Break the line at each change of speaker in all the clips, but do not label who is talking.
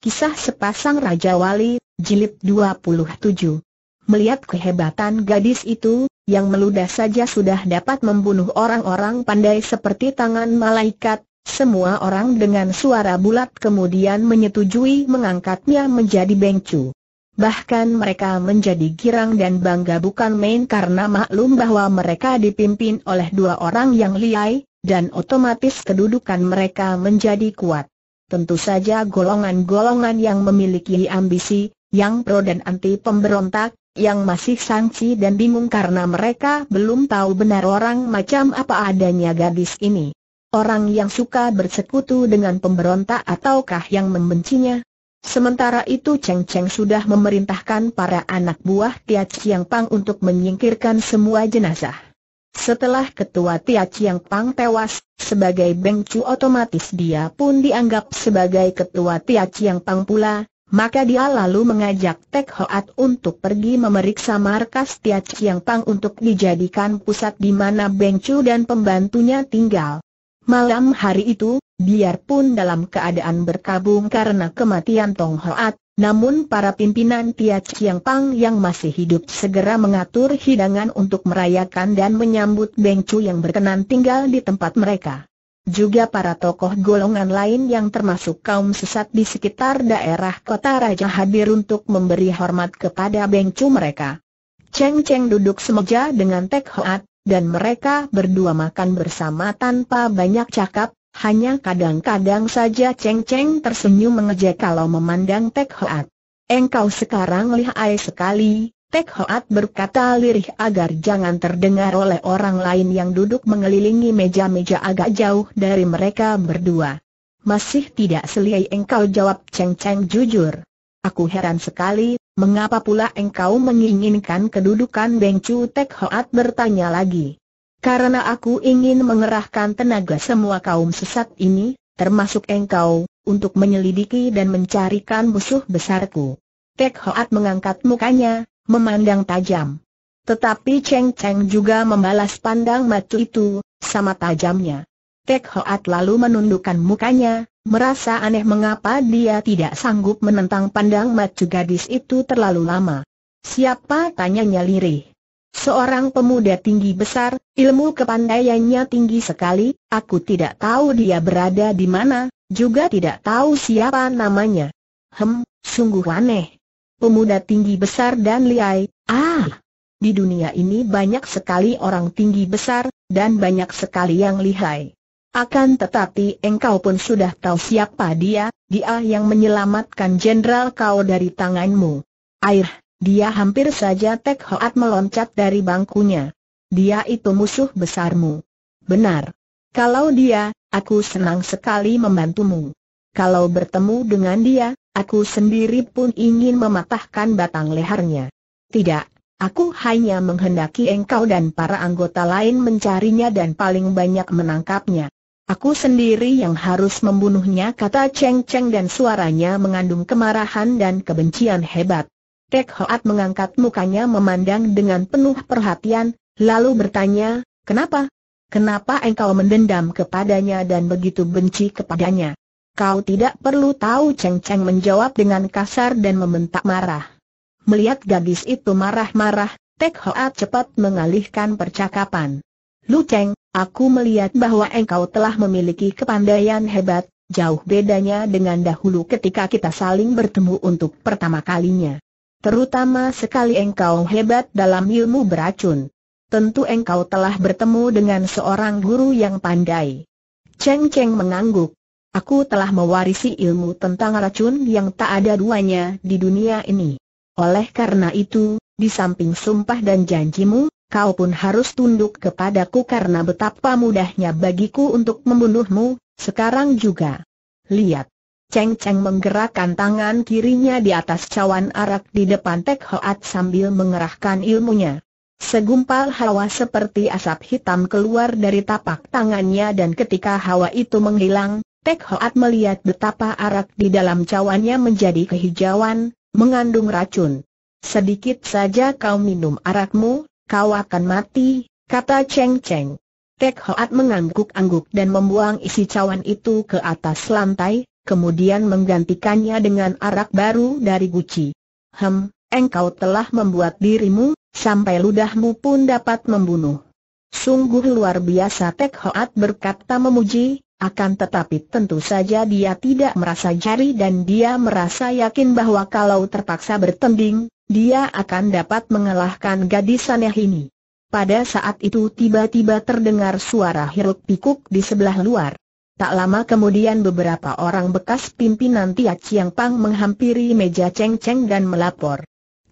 Kisah Sepasang Raja Wali, Jilid 27 Melihat kehebatan gadis itu, yang meludah saja sudah dapat membunuh orang-orang pandai seperti tangan malaikat, semua orang dengan suara bulat kemudian menyetujui mengangkatnya menjadi bengcu. Bahkan mereka menjadi girang dan bangga bukan main karena maklum bahwa mereka dipimpin oleh dua orang yang liai, dan otomatis kedudukan mereka menjadi kuat. Tentu saja golongan-golongan yang memiliki ambisi, yang pro dan anti pemberontak, yang masih sangsi dan bingung karena mereka belum tahu benar orang macam apa adanya gadis ini. Orang yang suka bersekutu dengan pemberontak ataukah yang membencinya? Sementara itu Cheng Cheng sudah memerintahkan para anak buah Tia Chiang Pang untuk menyingkirkan semua jenazah. Setelah ketua Tia Chiang Pang tewas, sebagai Beng Chu otomatis dia pun dianggap sebagai ketua Tia Chiang Pang pula, maka dia lalu mengajak Tek Hoat untuk pergi memeriksa markas Tia Chiang Pang untuk dijadikan pusat di mana Beng Chu dan pembantunya tinggal. Malam hari itu, biarpun dalam keadaan berkabung karena kematian Tong Hoat, namun para pimpinan Tia Chiang Pang yang masih hidup segera mengatur hidangan untuk merayakan dan menyambut Beng Chu yang berkenan tinggal di tempat mereka. Juga para tokoh golongan lain yang termasuk kaum sesat di sekitar daerah kota raja hadir untuk memberi hormat kepada Beng Chu mereka. Cheng Cheng duduk semeja dengan Tek Hoat, dan mereka berdua makan bersama tanpa banyak cakap, hanya kadang-kadang saja Cheng Cheng tersenyum mengejek kalau memandang Tek Hoat. Engkau sekarang lihai sekali, Tek Hoat berkata lirih agar jangan terdengar oleh orang lain yang duduk mengelilingi meja-meja agak jauh dari mereka berdua. Masih tidak selihai engkau jawab Cheng Cheng jujur. Aku heran sekali, mengapa pula engkau menginginkan kedudukan Beng Chu Tek Hoat bertanya lagi. Karena aku ingin mengerahkan tenaga semua kaum sesat ini, termasuk engkau, untuk menyelidiki dan mencarikan musuh besarku. Tek Hoat mengangkat mukanya, memandang tajam. Tetapi Cheng Cheng juga membalas pandang mata itu, sama tajamnya. Tek Hoat lalu menundukkan mukanya, merasa aneh mengapa dia tidak sanggup menentang pandang mata gadis itu terlalu lama. Siapa tanyanya lirih. Seorang pemuda tinggi besar, Ilmu kepandaiannya tinggi sekali, aku tidak tahu dia berada di mana, juga tidak tahu siapa namanya. Hem, sungguh aneh. Pemuda tinggi besar dan liai, ah! Di dunia ini banyak sekali orang tinggi besar, dan banyak sekali yang lihai. Akan tetapi engkau pun sudah tahu siapa dia, dia yang menyelamatkan jenderal kau dari tanganmu. Air, dia hampir saja Tek Hoat meloncat dari bangkunya. Dia itu musuh besarmu. Benar. Kalau dia, aku senang sekali membantumu. Kalau bertemu dengan dia, aku sendiri pun ingin mematahkan batang lehernya. Tidak, aku hanya menghendaki engkau dan para anggota lain mencarinya dan paling banyak menangkapnya. Aku sendiri yang harus membunuhnya kata Cheng Cheng dan suaranya mengandung kemarahan dan kebencian hebat. Tek Hoat mengangkat mukanya memandang dengan penuh perhatian, Lalu bertanya, kenapa? Kenapa engkau mendendam kepadanya dan begitu benci kepadanya? Kau tidak perlu tahu Cheng Cheng menjawab dengan kasar dan membentak marah. Melihat gadis itu marah-marah, Tek Hoat cepat mengalihkan percakapan. Lu Cheng, aku melihat bahwa engkau telah memiliki kepandaian hebat, jauh bedanya dengan dahulu ketika kita saling bertemu untuk pertama kalinya. Terutama sekali engkau hebat dalam ilmu beracun tentu engkau telah bertemu dengan seorang guru yang pandai. Cheng Cheng mengangguk. Aku telah mewarisi ilmu tentang racun yang tak ada duanya di dunia ini. Oleh karena itu, di samping sumpah dan janjimu, kau pun harus tunduk kepadaku karena betapa mudahnya bagiku untuk membunuhmu, sekarang juga. Lihat. Cheng Cheng menggerakkan tangan kirinya di atas cawan arak di depan Tek Hoat sambil mengerahkan ilmunya. Segumpal hawa seperti asap hitam keluar dari tapak tangannya dan ketika hawa itu menghilang, Tek Hoat melihat betapa arak di dalam cawannya menjadi kehijauan, mengandung racun. Sedikit saja kau minum arakmu, kau akan mati, kata Cheng Cheng. Tek Hoat mengangguk-angguk dan membuang isi cawan itu ke atas lantai, kemudian menggantikannya dengan arak baru dari guci. Hem, engkau telah membuat dirimu Sampai ludahmu pun dapat membunuh. Sungguh luar biasa Tek Hoat berkata memuji, akan tetapi tentu saja dia tidak merasa jari dan dia merasa yakin bahwa kalau terpaksa bertanding, dia akan dapat mengalahkan gadis aneh ini. Pada saat itu tiba-tiba terdengar suara hiruk pikuk di sebelah luar. Tak lama kemudian beberapa orang bekas pimpinan Tia Chiang Pang menghampiri meja Cheng Cheng dan melapor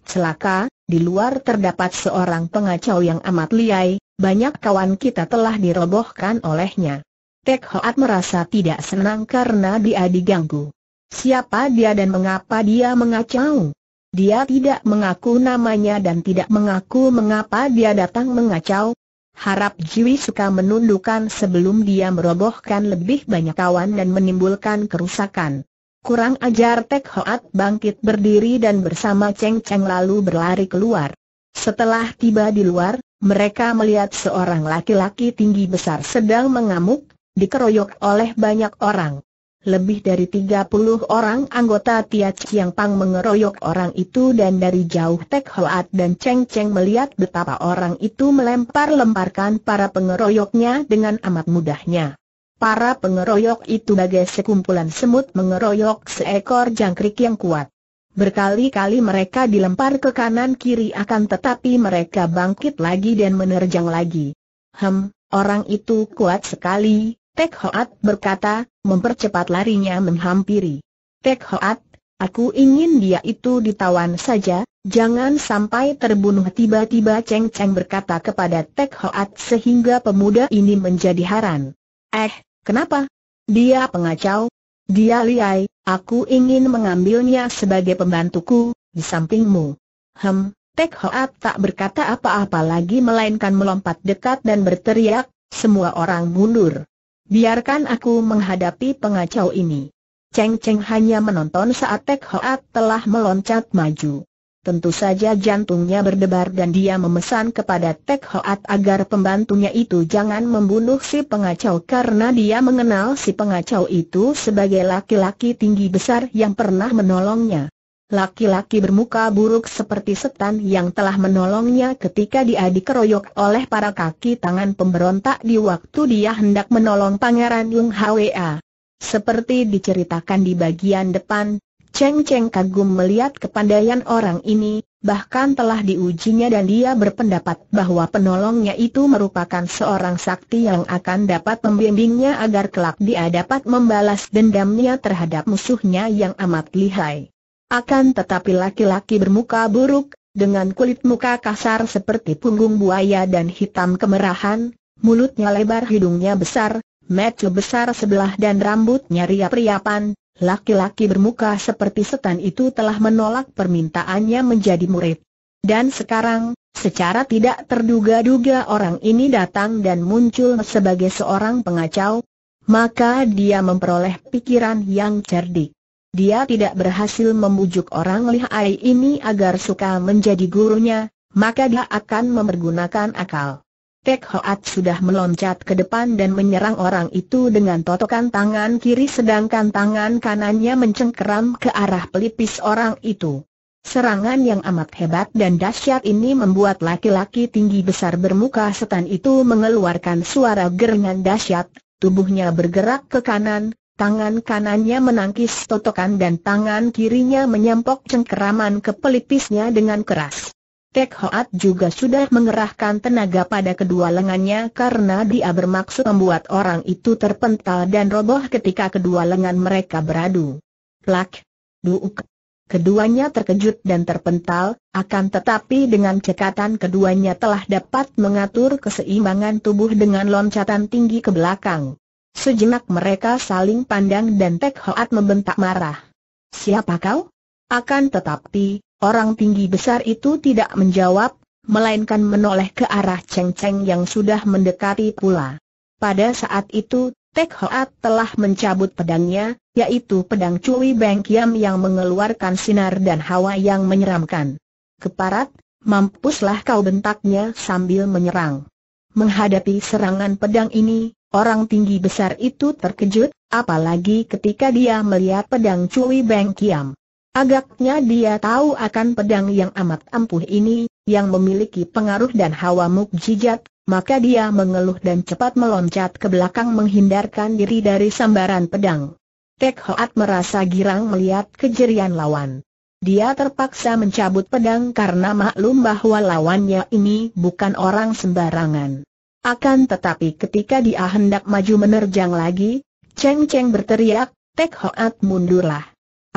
celaka, di luar terdapat seorang pengacau yang amat liai, banyak kawan kita telah dirobohkan olehnya. Tek Hoat merasa tidak senang karena dia diganggu. Siapa dia dan mengapa dia mengacau? Dia tidak mengaku namanya dan tidak mengaku mengapa dia datang mengacau. Harap Jiwi suka menundukkan sebelum dia merobohkan lebih banyak kawan dan menimbulkan kerusakan. Kurang ajar Tek Hoat bangkit berdiri dan bersama Cheng Cheng lalu berlari keluar. Setelah tiba di luar, mereka melihat seorang laki-laki tinggi besar sedang mengamuk, dikeroyok oleh banyak orang. Lebih dari 30 orang anggota Tia Chiang Pang mengeroyok orang itu dan dari jauh Tek Hoat dan Cheng Cheng melihat betapa orang itu melempar-lemparkan para pengeroyoknya dengan amat mudahnya. Para pengeroyok itu bagai sekumpulan semut mengeroyok seekor jangkrik yang kuat. Berkali-kali mereka dilempar ke kanan-kiri akan tetapi mereka bangkit lagi dan menerjang lagi. Hem, orang itu kuat sekali, Tek Hoat berkata, mempercepat larinya menghampiri. Tek Hoat, aku ingin dia itu ditawan saja, jangan sampai terbunuh tiba-tiba Cheng Cheng berkata kepada Tek Hoat sehingga pemuda ini menjadi haran. Eh, Kenapa? Dia pengacau. Dia liai, aku ingin mengambilnya sebagai pembantuku, di sampingmu. Hem, Tek Hoat tak berkata apa-apa lagi melainkan melompat dekat dan berteriak, semua orang mundur. Biarkan aku menghadapi pengacau ini. Cheng Cheng hanya menonton saat Tek Hoat telah meloncat maju. Tentu saja jantungnya berdebar dan dia memesan kepada Tek Hoat agar pembantunya itu jangan membunuh si pengacau karena dia mengenal si pengacau itu sebagai laki-laki tinggi besar yang pernah menolongnya. Laki-laki bermuka buruk seperti setan yang telah menolongnya ketika dia dikeroyok oleh para kaki tangan pemberontak di waktu dia hendak menolong Pangeran Yung Hwa. Seperti diceritakan di bagian depan, Cheng Cheng kagum melihat kepandaian orang ini, bahkan telah diujinya dan dia berpendapat bahwa penolongnya itu merupakan seorang sakti yang akan dapat membimbingnya agar kelak dia dapat membalas dendamnya terhadap musuhnya yang amat lihai. Akan tetapi laki-laki bermuka buruk, dengan kulit muka kasar seperti punggung buaya dan hitam kemerahan, mulutnya lebar hidungnya besar, mata besar sebelah dan rambutnya riap-riapan, laki-laki bermuka seperti setan itu telah menolak permintaannya menjadi murid. Dan sekarang, secara tidak terduga-duga orang ini datang dan muncul sebagai seorang pengacau, maka dia memperoleh pikiran yang cerdik. Dia tidak berhasil membujuk orang lihai ini agar suka menjadi gurunya, maka dia akan mempergunakan akal. Tek Hoat sudah meloncat ke depan dan menyerang orang itu dengan totokan tangan kiri sedangkan tangan kanannya mencengkeram ke arah pelipis orang itu. Serangan yang amat hebat dan dahsyat ini membuat laki-laki tinggi besar bermuka setan itu mengeluarkan suara gerengan dahsyat, tubuhnya bergerak ke kanan, tangan kanannya menangkis totokan dan tangan kirinya menyampok cengkeraman ke pelipisnya dengan keras. Tek Hoat juga sudah mengerahkan tenaga pada kedua lengannya karena dia bermaksud membuat orang itu terpental dan roboh ketika kedua lengan mereka beradu. Plak! Duuk! Keduanya terkejut dan terpental, akan tetapi dengan cekatan keduanya telah dapat mengatur keseimbangan tubuh dengan loncatan tinggi ke belakang. Sejenak mereka saling pandang dan Tek Hoat membentak marah. Siapa kau? Akan tetapi, Orang tinggi besar itu tidak menjawab, melainkan menoleh ke arah Cheng Cheng yang sudah mendekati pula. Pada saat itu, Tek Hoat telah mencabut pedangnya, yaitu pedang Cui Beng Kiam yang mengeluarkan sinar dan hawa yang menyeramkan. Keparat, mampuslah kau bentaknya sambil menyerang. Menghadapi serangan pedang ini, orang tinggi besar itu terkejut, apalagi ketika dia melihat pedang Cui Beng Kiam. Agaknya dia tahu akan pedang yang amat ampuh ini, yang memiliki pengaruh dan hawa mukjizat, maka dia mengeluh dan cepat meloncat ke belakang menghindarkan diri dari sambaran pedang. Tek Hoat merasa girang melihat kejerian lawan. Dia terpaksa mencabut pedang karena maklum bahwa lawannya ini bukan orang sembarangan. Akan tetapi ketika dia hendak maju menerjang lagi, Cheng Cheng berteriak, Tek Hoat mundurlah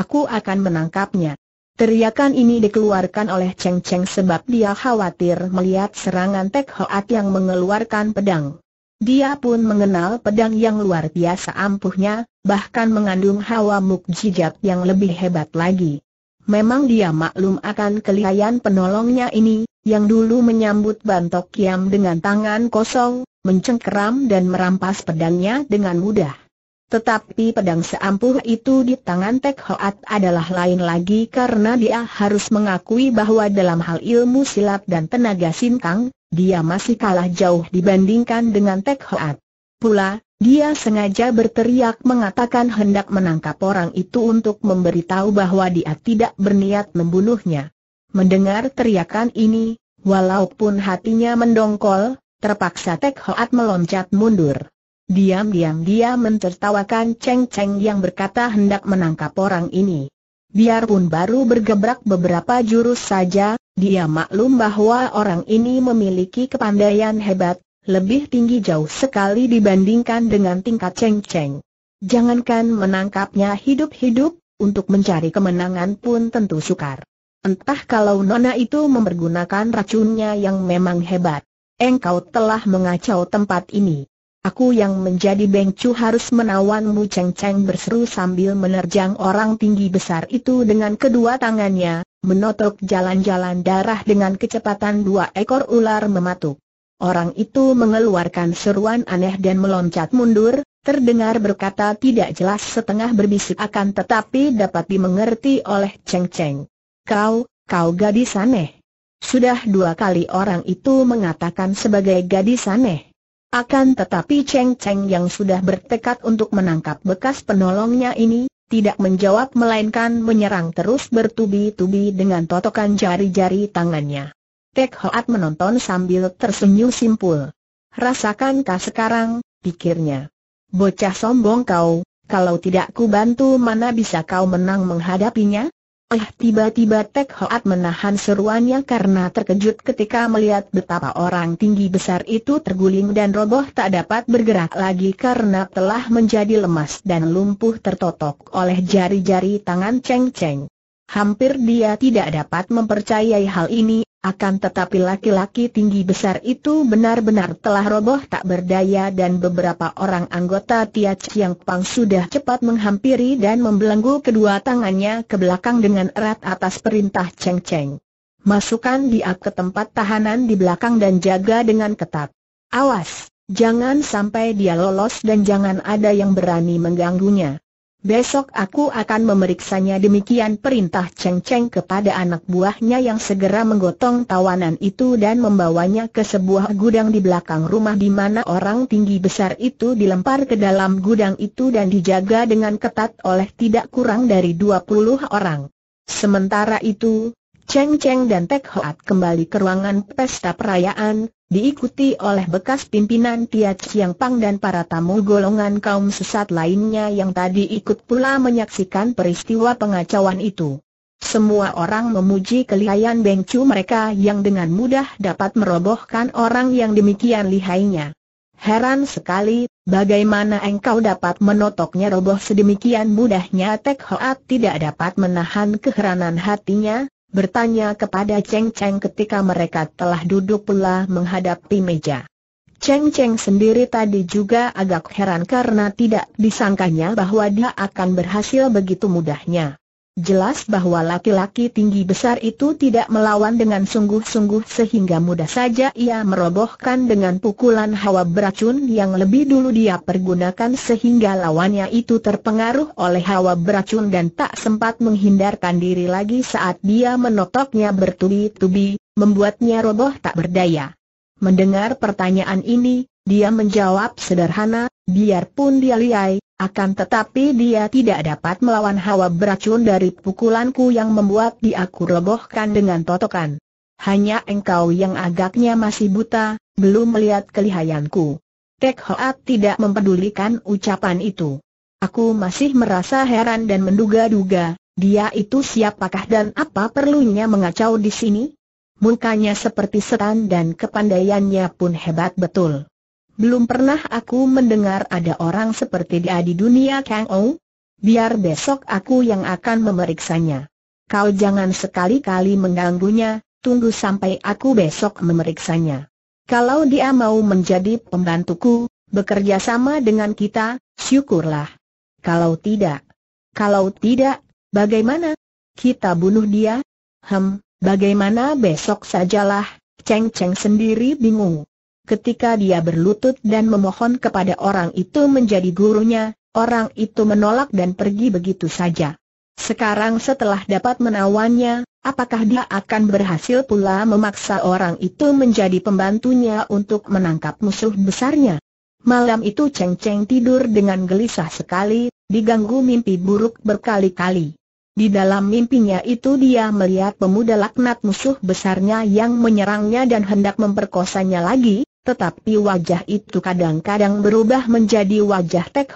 aku akan menangkapnya. Teriakan ini dikeluarkan oleh Cheng Cheng sebab dia khawatir melihat serangan Tek Hoat yang mengeluarkan pedang. Dia pun mengenal pedang yang luar biasa ampuhnya, bahkan mengandung hawa mukjizat yang lebih hebat lagi. Memang dia maklum akan kelihayan penolongnya ini, yang dulu menyambut Bantok Kiam dengan tangan kosong, mencengkeram dan merampas pedangnya dengan mudah. Tetapi pedang seampuh itu di tangan Tek Hoat adalah lain lagi karena dia harus mengakui bahwa dalam hal ilmu silat dan tenaga singkang, dia masih kalah jauh dibandingkan dengan Tek Hoat. Pula, dia sengaja berteriak mengatakan hendak menangkap orang itu untuk memberitahu bahwa dia tidak berniat membunuhnya. Mendengar teriakan ini, walaupun hatinya mendongkol, terpaksa Tek Hoat meloncat mundur. Diam-diam dia mentertawakan Cheng Cheng yang berkata hendak menangkap orang ini. Biarpun baru bergebrak beberapa jurus saja, dia maklum bahwa orang ini memiliki kepandaian hebat, lebih tinggi jauh sekali dibandingkan dengan tingkat Cheng Cheng. Jangankan menangkapnya hidup-hidup, untuk mencari kemenangan pun tentu sukar. Entah kalau Nona itu mempergunakan racunnya yang memang hebat. Engkau telah mengacau tempat ini. Aku yang menjadi bengcu harus menawanmu Cheng Cheng berseru sambil menerjang orang tinggi besar itu dengan kedua tangannya, menotok jalan-jalan darah dengan kecepatan dua ekor ular mematuk. Orang itu mengeluarkan seruan aneh dan meloncat mundur, terdengar berkata tidak jelas setengah berbisik akan tetapi dapat dimengerti oleh Cheng Cheng. Kau, kau gadis aneh. Sudah dua kali orang itu mengatakan sebagai gadis aneh. Akan tetapi Cheng Cheng yang sudah bertekad untuk menangkap bekas penolongnya ini, tidak menjawab melainkan menyerang terus bertubi-tubi dengan totokan jari-jari tangannya. Tek Hoat menonton sambil tersenyum simpul. Rasakankah sekarang, pikirnya. Bocah sombong kau, kalau tidak ku bantu mana bisa kau menang menghadapinya? Eh tiba-tiba Tek Hoat menahan seruannya karena terkejut ketika melihat betapa orang tinggi besar itu terguling dan roboh tak dapat bergerak lagi karena telah menjadi lemas dan lumpuh tertotok oleh jari-jari tangan Cheng Cheng. Hampir dia tidak dapat mempercayai hal ini, akan tetapi laki-laki tinggi besar itu benar-benar telah roboh tak berdaya dan beberapa orang anggota Tia Chiang Pang sudah cepat menghampiri dan membelenggu kedua tangannya ke belakang dengan erat atas perintah Cheng Cheng. Masukkan dia ke tempat tahanan di belakang dan jaga dengan ketat. Awas, jangan sampai dia lolos dan jangan ada yang berani mengganggunya. Besok aku akan memeriksanya demikian perintah Cheng Cheng kepada anak buahnya yang segera menggotong tawanan itu dan membawanya ke sebuah gudang di belakang rumah di mana orang tinggi besar itu dilempar ke dalam gudang itu dan dijaga dengan ketat oleh tidak kurang dari 20 orang. Sementara itu, Cheng Cheng dan Tek Hoat kembali ke ruangan pesta perayaan, diikuti oleh bekas pimpinan Tia Chiang Pang dan para tamu golongan kaum sesat lainnya yang tadi ikut pula menyaksikan peristiwa pengacauan itu. Semua orang memuji kelihayan Beng mereka yang dengan mudah dapat merobohkan orang yang demikian lihainya. Heran sekali, bagaimana engkau dapat menotoknya roboh sedemikian mudahnya Tek Hoat tidak dapat menahan keheranan hatinya, bertanya kepada Cheng Cheng ketika mereka telah duduk pula menghadapi meja. Cheng Cheng sendiri tadi juga agak heran karena tidak disangkanya bahwa dia akan berhasil begitu mudahnya. Jelas bahwa laki-laki tinggi besar itu tidak melawan dengan sungguh-sungguh sehingga mudah saja ia merobohkan dengan pukulan hawa beracun yang lebih dulu dia pergunakan sehingga lawannya itu terpengaruh oleh hawa beracun dan tak sempat menghindarkan diri lagi saat dia menotoknya bertubi-tubi, membuatnya roboh tak berdaya. Mendengar pertanyaan ini, dia menjawab sederhana, Biarpun dia liai, akan tetapi dia tidak dapat melawan hawa beracun dari pukulanku yang membuat dia kurebohkan dengan totokan. Hanya engkau yang agaknya masih buta, belum melihat kelihayanku. Tek Hoat tidak mempedulikan ucapan itu. Aku masih merasa heran dan menduga-duga, dia itu siapakah dan apa perlunya mengacau di sini? Mukanya seperti setan dan kepandaiannya pun hebat betul. Belum pernah aku mendengar ada orang seperti dia di dunia Kang Ou. Biar besok aku yang akan memeriksanya. Kau jangan sekali-kali mengganggunya, tunggu sampai aku besok memeriksanya. Kalau dia mau menjadi pembantuku, bekerja sama dengan kita, syukurlah. Kalau tidak, kalau tidak, bagaimana? Kita bunuh dia? Hem, bagaimana besok sajalah, Ceng Ceng sendiri bingung ketika dia berlutut dan memohon kepada orang itu menjadi gurunya, orang itu menolak dan pergi begitu saja. Sekarang setelah dapat menawannya, apakah dia akan berhasil pula memaksa orang itu menjadi pembantunya untuk menangkap musuh besarnya? Malam itu Cheng Cheng tidur dengan gelisah sekali, diganggu mimpi buruk berkali-kali. Di dalam mimpinya itu dia melihat pemuda laknat musuh besarnya yang menyerangnya dan hendak memperkosanya lagi, tetapi wajah itu kadang-kadang berubah menjadi wajah Tek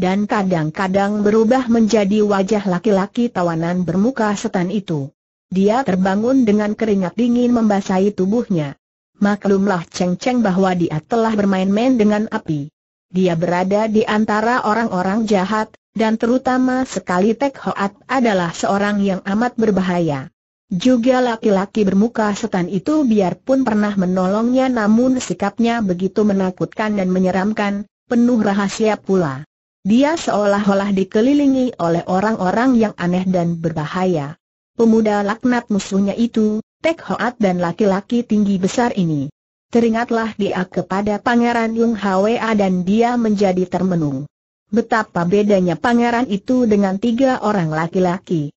dan kadang-kadang berubah menjadi wajah laki-laki tawanan bermuka setan itu. Dia terbangun dengan keringat dingin membasahi tubuhnya. Maklumlah Ceng-Ceng bahwa dia telah bermain-main dengan api. Dia berada di antara orang-orang jahat, dan terutama sekali Tek Hoat adalah seorang yang amat berbahaya. Juga laki-laki bermuka setan itu biarpun pernah menolongnya namun sikapnya begitu menakutkan dan menyeramkan, penuh rahasia pula. Dia seolah-olah dikelilingi oleh orang-orang yang aneh dan berbahaya. Pemuda laknat musuhnya itu, Tek Hoat dan laki-laki tinggi besar ini. Teringatlah dia kepada Pangeran Yung Hwa dan dia menjadi termenung. Betapa bedanya pangeran itu dengan tiga orang laki-laki.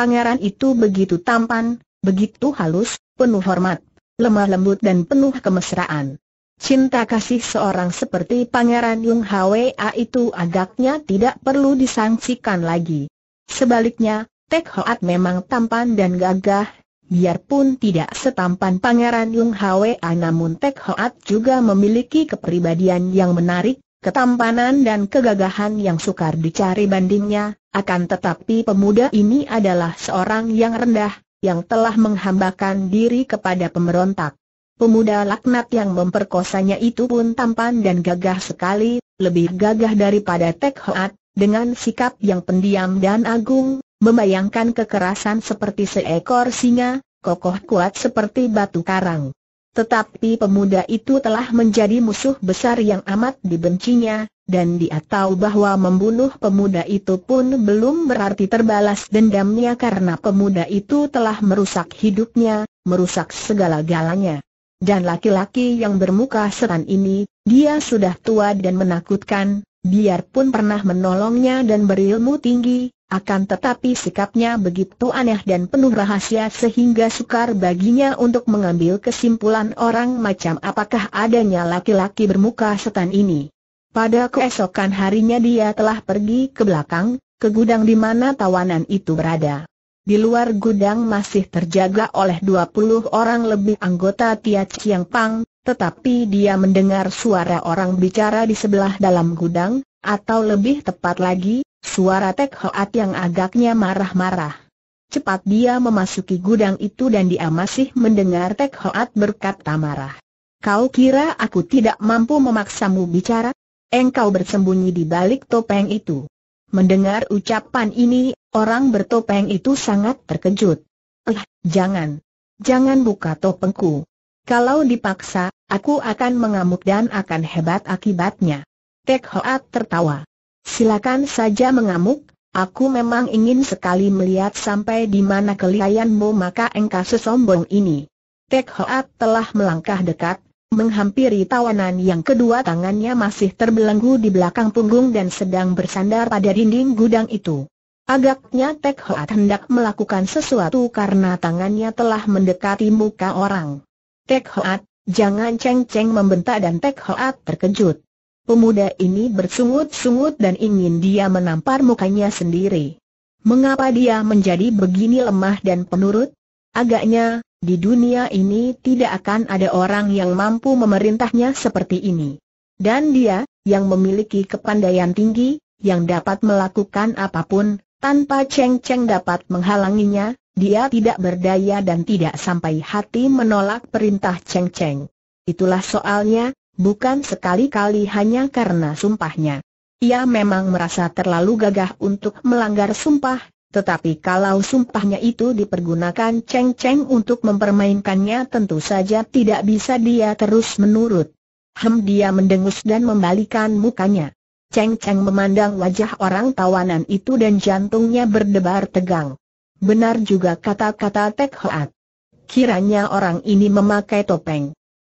Pangeran itu begitu tampan, begitu halus, penuh hormat, lemah lembut dan penuh kemesraan. Cinta kasih seorang seperti Pangeran Yung Hwa itu agaknya tidak perlu disangsikan lagi. Sebaliknya, Tek Hoat memang tampan dan gagah, biarpun tidak setampan Pangeran Yung Hwa namun Tek Hoat juga memiliki kepribadian yang menarik, ketampanan dan kegagahan yang sukar dicari bandingnya, akan tetapi pemuda ini adalah seorang yang rendah, yang telah menghambakan diri kepada pemberontak. Pemuda laknat yang memperkosanya itu pun tampan dan gagah sekali, lebih gagah daripada Tek Hoat, dengan sikap yang pendiam dan agung, membayangkan kekerasan seperti seekor singa, kokoh kuat seperti batu karang. Tetapi pemuda itu telah menjadi musuh besar yang amat dibencinya, dan dia tahu bahwa membunuh pemuda itu pun belum berarti terbalas dendamnya karena pemuda itu telah merusak hidupnya, merusak segala-galanya. Dan laki-laki yang bermuka seran ini, dia sudah tua dan menakutkan, biarpun pernah menolongnya dan berilmu tinggi, akan tetapi sikapnya begitu aneh dan penuh rahasia sehingga sukar baginya untuk mengambil kesimpulan orang macam apakah adanya laki-laki bermuka setan ini. Pada keesokan harinya dia telah pergi ke belakang, ke gudang di mana tawanan itu berada. Di luar gudang masih terjaga oleh 20 orang lebih anggota Tia Chiang Pang, tetapi dia mendengar suara orang bicara di sebelah dalam gudang, atau lebih tepat lagi, Suara Tek Hoat yang agaknya marah-marah. Cepat dia memasuki gudang itu dan dia masih mendengar Tek Hoat berkata marah. Kau kira aku tidak mampu memaksamu bicara? Engkau bersembunyi di balik topeng itu. Mendengar ucapan ini, orang bertopeng itu sangat terkejut. Eh, jangan. Jangan buka topengku. Kalau dipaksa, aku akan mengamuk dan akan hebat akibatnya. Tek Hoat tertawa. Silakan saja mengamuk, aku memang ingin sekali melihat sampai di mana kelihayanmu maka engkau sesombong ini. Tek Hoat telah melangkah dekat, menghampiri tawanan yang kedua tangannya masih terbelenggu di belakang punggung dan sedang bersandar pada dinding gudang itu. Agaknya Tek Hoat hendak melakukan sesuatu karena tangannya telah mendekati muka orang. Tek Hoat, jangan ceng-ceng membentak dan Tek Hoat terkejut. Pemuda ini bersungut-sungut dan ingin dia menampar mukanya sendiri. Mengapa dia menjadi begini lemah dan penurut? Agaknya, di dunia ini tidak akan ada orang yang mampu memerintahnya seperti ini. Dan dia, yang memiliki kepandaian tinggi, yang dapat melakukan apapun, tanpa ceng-ceng dapat menghalanginya, dia tidak berdaya dan tidak sampai hati menolak perintah ceng-ceng. Itulah soalnya, bukan sekali-kali hanya karena sumpahnya. Ia memang merasa terlalu gagah untuk melanggar sumpah, tetapi kalau sumpahnya itu dipergunakan ceng-ceng untuk mempermainkannya tentu saja tidak bisa dia terus menurut. Hem dia mendengus dan membalikan mukanya. Cheng Cheng memandang wajah orang tawanan itu dan jantungnya berdebar tegang. Benar juga kata-kata Tek Hoat. Kiranya orang ini memakai topeng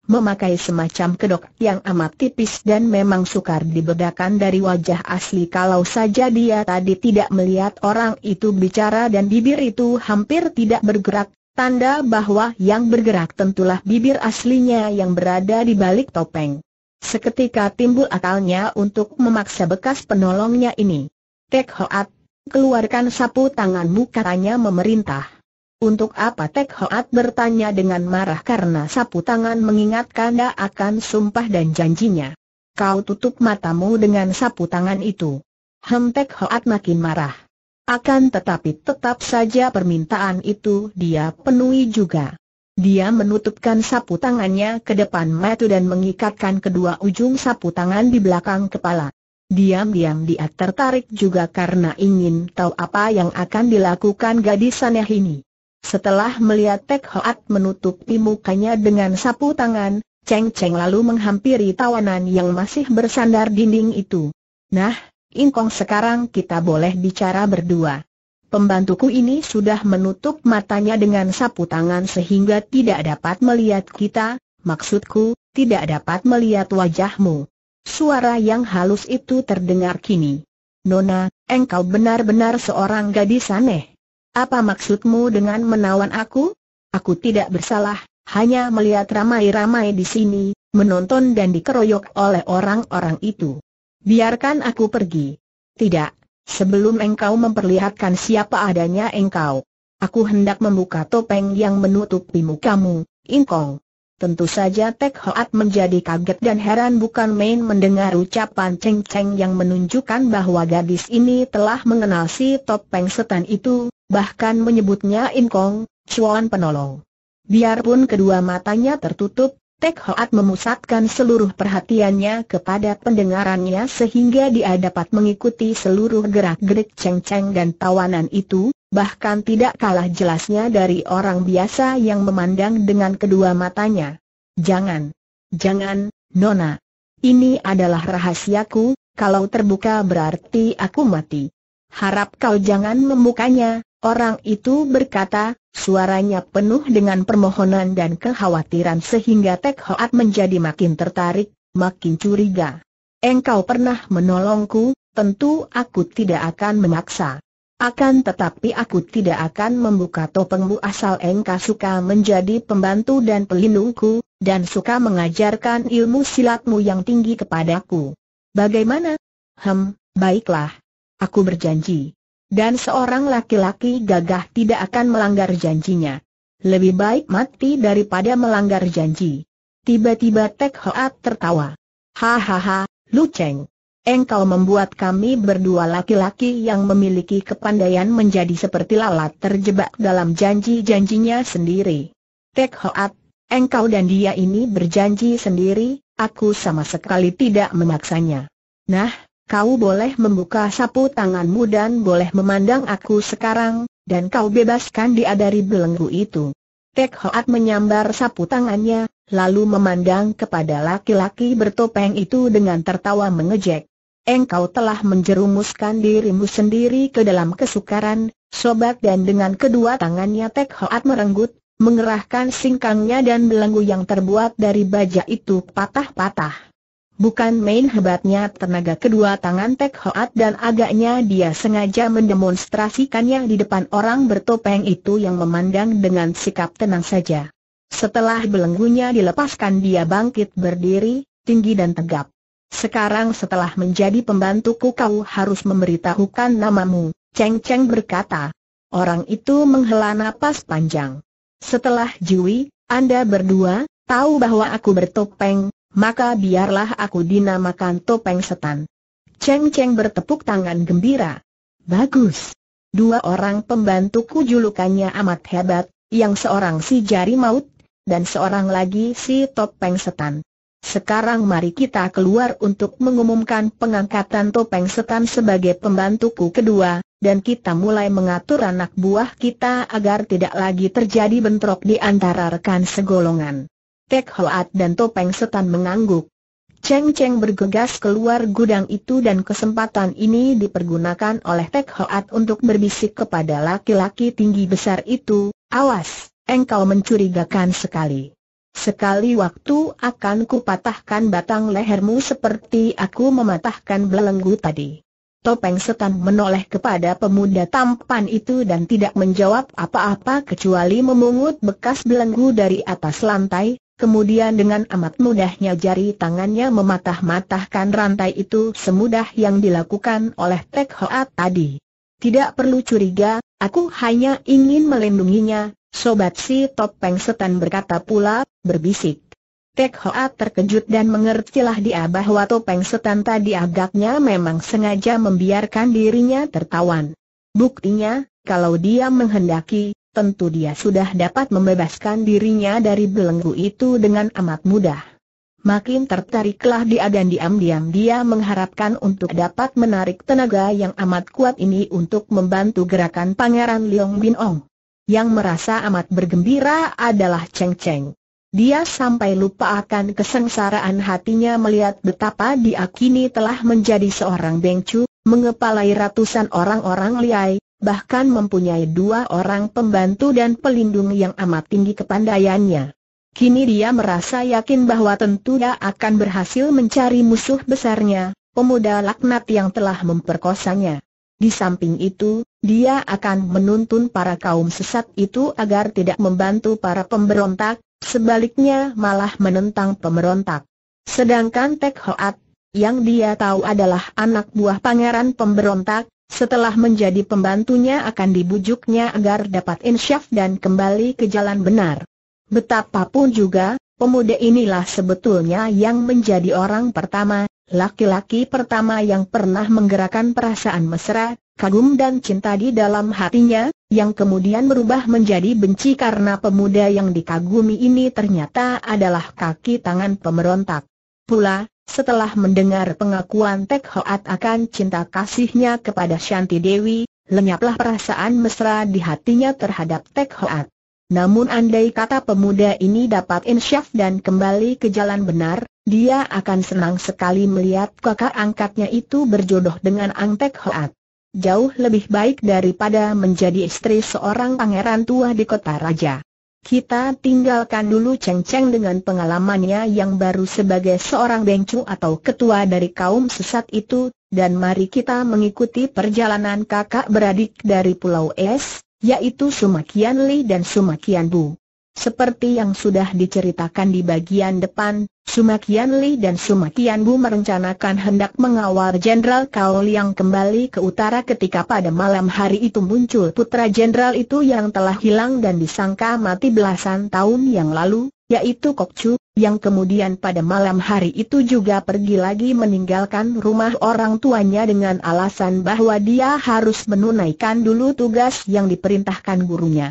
memakai semacam kedok yang amat tipis dan memang sukar dibedakan dari wajah asli kalau saja dia tadi tidak melihat orang itu bicara dan bibir itu hampir tidak bergerak, tanda bahwa yang bergerak tentulah bibir aslinya yang berada di balik topeng. Seketika timbul akalnya untuk memaksa bekas penolongnya ini. Tek Hoat, keluarkan sapu tanganmu katanya memerintah. Untuk apa Tek Hoat bertanya dengan marah karena sapu tangan mengingatkan dia akan sumpah dan janjinya. Kau tutup matamu dengan sapu tangan itu. Hem Tek Hoat makin marah. Akan tetapi tetap saja permintaan itu dia penuhi juga. Dia menutupkan sapu tangannya ke depan matu dan mengikatkan kedua ujung sapu tangan di belakang kepala. Diam-diam dia tertarik juga karena ingin tahu apa yang akan dilakukan gadis aneh ini. Setelah melihat Pek Hoat menutupi mukanya dengan sapu tangan, Cheng Cheng lalu menghampiri tawanan yang masih bersandar dinding itu. Nah, Ingkong sekarang kita boleh bicara berdua. Pembantuku ini sudah menutup matanya dengan sapu tangan sehingga tidak dapat melihat kita, maksudku, tidak dapat melihat wajahmu. Suara yang halus itu terdengar kini. Nona, engkau benar-benar seorang gadis aneh. Apa maksudmu dengan menawan aku? Aku tidak bersalah, hanya melihat ramai-ramai di sini, menonton dan dikeroyok oleh orang-orang itu. Biarkan aku pergi. Tidak, sebelum engkau memperlihatkan siapa adanya engkau. Aku hendak membuka topeng yang menutupi mukamu, Inkong. Tentu saja Tek Hoat menjadi kaget dan heran bukan main mendengar ucapan Cheng Cheng yang menunjukkan bahwa gadis ini telah mengenal si topeng setan itu, bahkan menyebutnya Inkong, Chuan penolong. Biarpun kedua matanya tertutup, Tek Hoat memusatkan seluruh perhatiannya kepada pendengarannya sehingga dia dapat mengikuti seluruh gerak-gerik ceng-ceng dan tawanan itu, bahkan tidak kalah jelasnya dari orang biasa yang memandang dengan kedua matanya. Jangan, jangan, Nona. Ini adalah rahasiaku, kalau terbuka berarti aku mati. Harap kau jangan membukanya, Orang itu berkata, suaranya penuh dengan permohonan dan kekhawatiran sehingga Tek Hoat menjadi makin tertarik, makin curiga. Engkau pernah menolongku, tentu aku tidak akan memaksa. Akan tetapi aku tidak akan membuka topengmu asal engkau suka menjadi pembantu dan pelindungku, dan suka mengajarkan ilmu silatmu yang tinggi kepadaku. Bagaimana? Hem, baiklah. Aku berjanji. Dan seorang laki-laki gagah tidak akan melanggar janjinya. Lebih baik mati daripada melanggar janji. Tiba-tiba Tek Hoat tertawa. Hahaha, Lu Cheng. Engkau membuat kami berdua laki-laki yang memiliki kepandaian menjadi seperti lalat terjebak dalam janji-janjinya sendiri. Tek Hoat, engkau dan dia ini berjanji sendiri, aku sama sekali tidak memaksanya. Nah, Kau boleh membuka sapu tanganmu dan boleh memandang aku sekarang, dan kau bebaskan dia dari belenggu itu. Tek Hoat menyambar sapu tangannya, lalu memandang kepada laki-laki bertopeng itu dengan tertawa mengejek. Engkau telah menjerumuskan dirimu sendiri ke dalam kesukaran, sobat dan dengan kedua tangannya Tek Hoat merenggut, mengerahkan singkangnya dan belenggu yang terbuat dari baja itu patah-patah. Bukan main hebatnya tenaga kedua tangan Tek Hoat dan agaknya dia sengaja mendemonstrasikannya di depan orang bertopeng itu yang memandang dengan sikap tenang saja. Setelah belenggunya dilepaskan dia bangkit berdiri, tinggi dan tegap. Sekarang setelah menjadi pembantuku kau harus memberitahukan namamu, Cheng Cheng berkata. Orang itu menghela napas panjang. Setelah Jui, Anda berdua, tahu bahwa aku bertopeng, maka biarlah aku dinamakan topeng setan. Cheng Cheng bertepuk tangan gembira. Bagus. Dua orang pembantuku julukannya amat hebat, yang seorang si jari maut, dan seorang lagi si topeng setan. Sekarang mari kita keluar untuk mengumumkan pengangkatan topeng setan sebagai pembantuku kedua, dan kita mulai mengatur anak buah kita agar tidak lagi terjadi bentrok di antara rekan segolongan. Tek Hoat dan Topeng Setan mengangguk. Cheng Cheng bergegas keluar gudang itu dan kesempatan ini dipergunakan oleh Tek Hoat untuk berbisik kepada laki-laki tinggi besar itu, awas, engkau mencurigakan sekali. Sekali waktu akan kupatahkan batang lehermu seperti aku mematahkan belenggu tadi. Topeng setan menoleh kepada pemuda tampan itu dan tidak menjawab apa-apa kecuali memungut bekas belenggu dari atas lantai, Kemudian dengan amat mudahnya jari tangannya mematah-matahkan rantai itu semudah yang dilakukan oleh Tek Hoa tadi. Tidak perlu curiga, aku hanya ingin melindunginya, Sobat si Topeng Setan berkata pula, berbisik. Tek Hoa terkejut dan mengertilah dia bahwa Topeng Setan tadi agaknya memang sengaja membiarkan dirinya tertawan. Buktinya, kalau dia menghendaki, tentu dia sudah dapat membebaskan dirinya dari belenggu itu dengan amat mudah. Makin tertariklah dia dan diam-diam dia mengharapkan untuk dapat menarik tenaga yang amat kuat ini untuk membantu gerakan Pangeran Leong Bin Ong. Yang merasa amat bergembira adalah Cheng Cheng. Dia sampai lupa akan kesengsaraan hatinya melihat betapa dia kini telah menjadi seorang bengcu, mengepalai ratusan orang-orang liai, bahkan mempunyai dua orang pembantu dan pelindung yang amat tinggi kepandaiannya. Kini dia merasa yakin bahwa tentu dia akan berhasil mencari musuh besarnya, pemuda laknat yang telah memperkosanya. Di samping itu, dia akan menuntun para kaum sesat itu agar tidak membantu para pemberontak, sebaliknya malah menentang pemberontak. Sedangkan Tek Hoat, yang dia tahu adalah anak buah pangeran pemberontak, setelah menjadi pembantunya akan dibujuknya agar dapat insyaf dan kembali ke jalan benar. Betapapun juga, pemuda inilah sebetulnya yang menjadi orang pertama, laki-laki pertama yang pernah menggerakkan perasaan mesra, kagum dan cinta di dalam hatinya, yang kemudian berubah menjadi benci karena pemuda yang dikagumi ini ternyata adalah kaki tangan pemberontak. Pula, setelah mendengar pengakuan Tek Hoat akan cinta kasihnya kepada Shanti Dewi, lenyaplah perasaan mesra di hatinya terhadap Tek Hoat. Namun andai kata pemuda ini dapat insyaf dan kembali ke jalan benar, dia akan senang sekali melihat kakak angkatnya itu berjodoh dengan Ang Tek Hoat. Jauh lebih baik daripada menjadi istri seorang pangeran tua di kota raja. Kita tinggalkan dulu Cheng Cheng dengan pengalamannya yang baru sebagai seorang bengcu atau ketua dari kaum sesat itu, dan mari kita mengikuti perjalanan kakak beradik dari Pulau Es, yaitu Sumakian Li dan Sumakian Bu. Seperti yang sudah diceritakan di bagian depan, Sumakian Li dan Sumakian Bu merencanakan hendak mengawal Jenderal Kaol yang kembali ke utara ketika pada malam hari itu muncul putra jenderal itu yang telah hilang dan disangka mati belasan tahun yang lalu, yaitu Kok Chu, yang kemudian pada malam hari itu juga pergi lagi meninggalkan rumah orang tuanya dengan alasan bahwa dia harus menunaikan dulu tugas yang diperintahkan gurunya.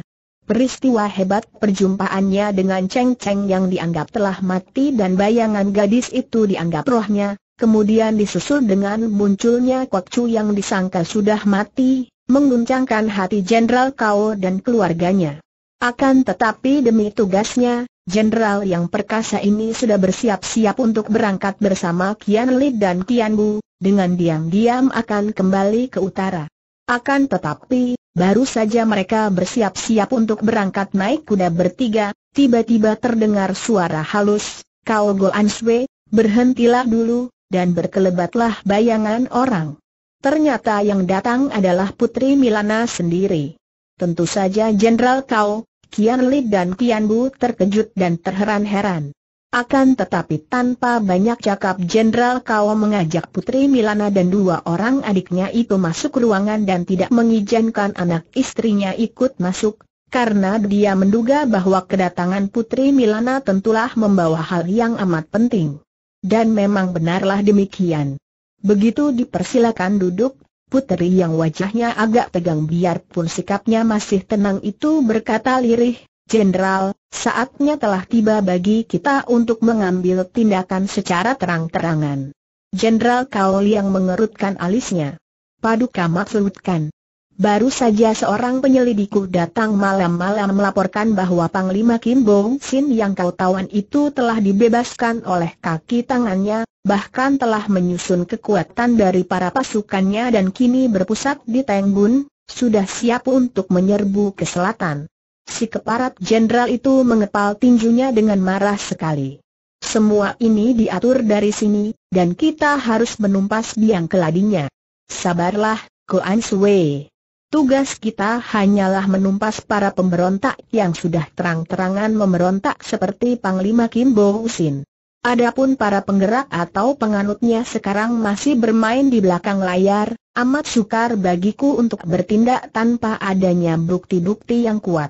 Peristiwa hebat perjumpaannya dengan Cheng Cheng yang dianggap telah mati dan bayangan gadis itu dianggap rohnya, kemudian disusul dengan munculnya Kok Chu yang disangka sudah mati, mengguncangkan hati Jenderal Kao dan keluarganya. Akan tetapi demi tugasnya, Jenderal yang perkasa ini sudah bersiap-siap untuk berangkat bersama Kian Li dan Kian Bu, dengan diam-diam akan kembali ke utara. Akan tetapi, Baru saja mereka bersiap-siap untuk berangkat naik kuda bertiga, tiba-tiba terdengar suara halus, Kau Go Swe, berhentilah dulu, dan berkelebatlah bayangan orang. Ternyata yang datang adalah Putri Milana sendiri. Tentu saja Jenderal Kau, Kian Li dan Kian Bu terkejut dan terheran-heran. Akan tetapi tanpa banyak cakap Jenderal Kao mengajak Putri Milana dan dua orang adiknya itu masuk ruangan dan tidak mengizinkan anak istrinya ikut masuk, karena dia menduga bahwa kedatangan Putri Milana tentulah membawa hal yang amat penting. Dan memang benarlah demikian. Begitu dipersilakan duduk, Putri yang wajahnya agak tegang biarpun sikapnya masih tenang itu berkata lirih, Jenderal, Saatnya telah tiba bagi kita untuk mengambil tindakan secara terang-terangan. Jenderal Kao yang mengerutkan alisnya. Paduka maksudkan. Baru saja seorang penyelidiku datang malam-malam melaporkan bahwa Panglima Kim Bong Sin yang kau tawan itu telah dibebaskan oleh kaki tangannya, bahkan telah menyusun kekuatan dari para pasukannya dan kini berpusat di Tenggun, sudah siap untuk menyerbu ke selatan. Si keparat jenderal itu mengepal tinjunya dengan marah sekali. Semua ini diatur dari sini, dan kita harus menumpas biang keladinya. Sabarlah, Goan Sui. Tugas kita hanyalah menumpas para pemberontak yang sudah terang-terangan memberontak seperti Panglima Kim Bo Usin. Adapun para penggerak atau penganutnya sekarang masih bermain di belakang layar, amat sukar bagiku untuk bertindak tanpa adanya bukti-bukti yang kuat